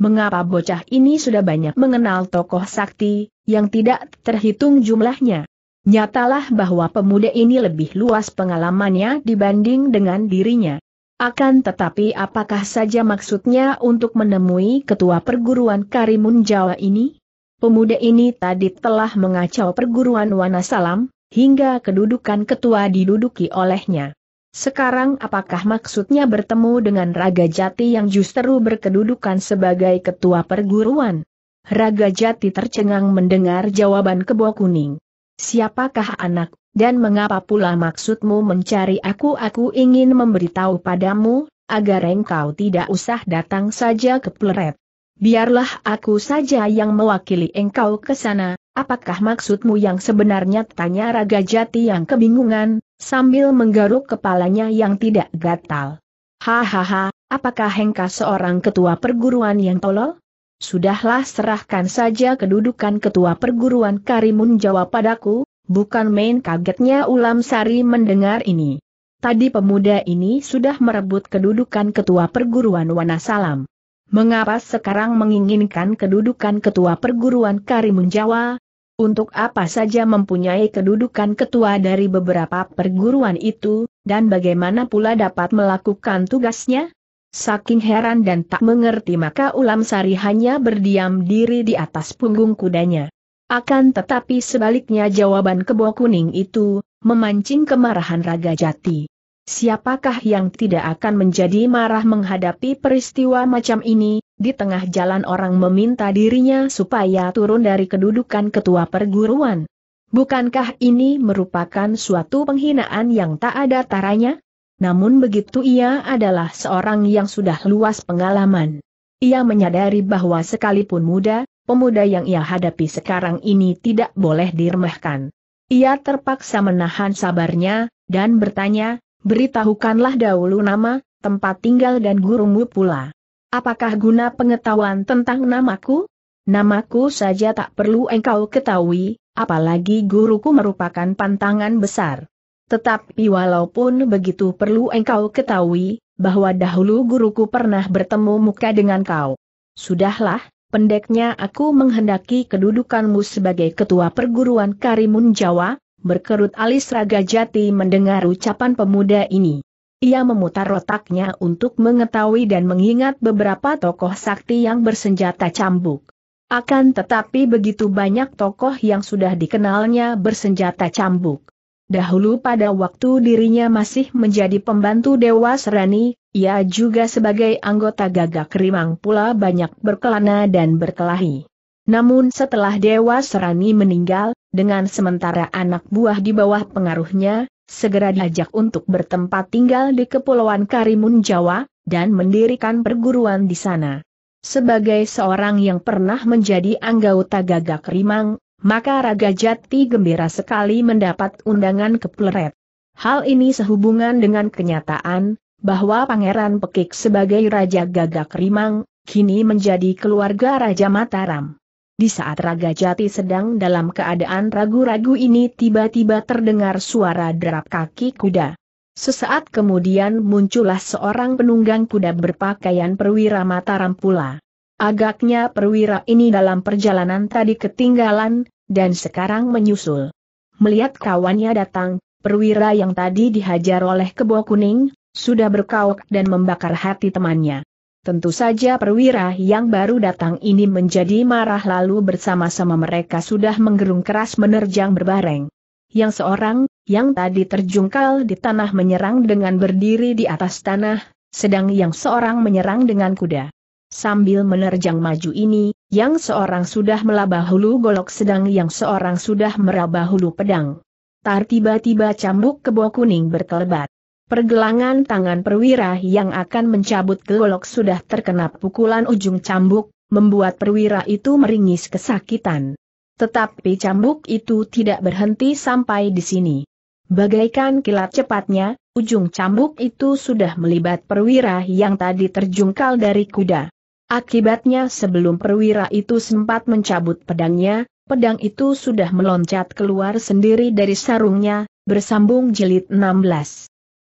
Mengapa bocah ini sudah banyak mengenal tokoh sakti, yang tidak terhitung jumlahnya? Nyatalah bahwa pemuda ini lebih luas pengalamannya dibanding dengan dirinya. Akan tetapi apakah saja maksudnya untuk menemui ketua perguruan Karimun Jawa ini? Pemuda ini tadi telah mengacau perguruan Wanasalam, hingga kedudukan ketua diduduki olehnya. Sekarang apakah maksudnya bertemu dengan Raga Jati yang justru berkedudukan sebagai ketua perguruan? Raga Jati tercengang mendengar jawaban kebo kuning. Siapakah anak, dan mengapa pula maksudmu mencari aku? Aku ingin memberitahu padamu, agar engkau tidak usah datang saja ke pleret. Biarlah aku saja yang mewakili engkau ke sana, apakah maksudmu yang sebenarnya? Tanya Raga Jati yang kebingungan, sambil menggaruk kepalanya yang tidak gatal. Hahaha, apakah Hengka seorang ketua perguruan yang tolol? Sudahlah serahkan saja kedudukan ketua perguruan Karimun Jawa padaku, bukan main kagetnya Ulam Sari mendengar ini. Tadi pemuda ini sudah merebut kedudukan ketua perguruan Wanasalam. Mengapa sekarang menginginkan kedudukan ketua perguruan Karimun Jawa? untuk apa saja mempunyai kedudukan ketua dari beberapa perguruan itu, dan bagaimana pula dapat melakukan tugasnya? Saking heran dan tak mengerti maka Ulam Sari hanya berdiam diri di atas punggung kudanya. Akan tetapi sebaliknya jawaban kebo kuning itu, memancing kemarahan Raga Jati. Siapakah yang tidak akan menjadi marah menghadapi peristiwa macam ini, di tengah jalan orang meminta dirinya supaya turun dari kedudukan ketua perguruan. Bukankah ini merupakan suatu penghinaan yang tak ada taranya? Namun begitu ia adalah seorang yang sudah luas pengalaman. Ia menyadari bahwa sekalipun muda, pemuda yang ia hadapi sekarang ini tidak boleh diremehkan. Ia terpaksa menahan sabarnya, dan bertanya, beritahukanlah dahulu nama, tempat tinggal dan gurumu pula. Apakah guna pengetahuan tentang namaku? Namaku saja tak perlu engkau ketahui, apalagi guruku merupakan pantangan besar. Tetapi walaupun begitu perlu engkau ketahui, bahwa dahulu guruku pernah bertemu muka dengan kau. Sudahlah, pendeknya aku menghendaki kedudukanmu sebagai ketua perguruan Karimun Jawa, berkerut alis Raga Jati mendengar ucapan pemuda ini. Ia memutar otaknya untuk mengetahui dan mengingat beberapa tokoh sakti yang bersenjata cambuk. Akan tetapi begitu banyak tokoh yang sudah dikenalnya bersenjata cambuk. Dahulu pada waktu dirinya masih menjadi pembantu Dewa Serani, ia juga sebagai anggota gagak rimang pula banyak berkelana dan berkelahi. Namun setelah Dewa Serani meninggal, dengan sementara anak buah di bawah pengaruhnya, segera diajak untuk bertempat tinggal di Kepulauan Karimun Jawa, dan mendirikan perguruan di sana. Sebagai seorang yang pernah menjadi anggota gagak rimang, maka Raga Jati gembira sekali mendapat undangan ke Pleret. Hal ini sehubungan dengan kenyataan, bahwa Pangeran Pekik sebagai Raja Gagak Rimang, kini menjadi keluarga Raja Mataram. Di saat Raga Jati sedang dalam keadaan ragu-ragu ini tiba-tiba terdengar suara derap kaki kuda. Sesaat kemudian muncullah seorang penunggang kuda berpakaian perwira Mataram pula. Agaknya perwira ini dalam perjalanan tadi ketinggalan, dan sekarang menyusul. Melihat kawannya datang, perwira yang tadi dihajar oleh kebo kuning, sudah berkauk dan membakar hati temannya. Tentu saja perwira yang baru datang ini menjadi marah lalu bersama-sama mereka sudah menggerung keras menerjang berbareng. Yang seorang, yang tadi terjungkal di tanah menyerang dengan berdiri di atas tanah, sedang yang seorang menyerang dengan kuda. Sambil menerjang maju ini, yang seorang sudah melabah hulu golok sedang yang seorang sudah meraba hulu pedang. Tar tiba-tiba cambuk kebo kuning berkelebat. Pergelangan tangan perwira yang akan mencabut golok sudah terkena pukulan ujung cambuk, membuat perwira itu meringis kesakitan. Tetapi cambuk itu tidak berhenti sampai di sini. Bagaikan kilat cepatnya, ujung cambuk itu sudah melibat perwira yang tadi terjungkal dari kuda. Akibatnya sebelum perwira itu sempat mencabut pedangnya, pedang itu sudah meloncat keluar sendiri dari sarungnya, bersambung jilid 16.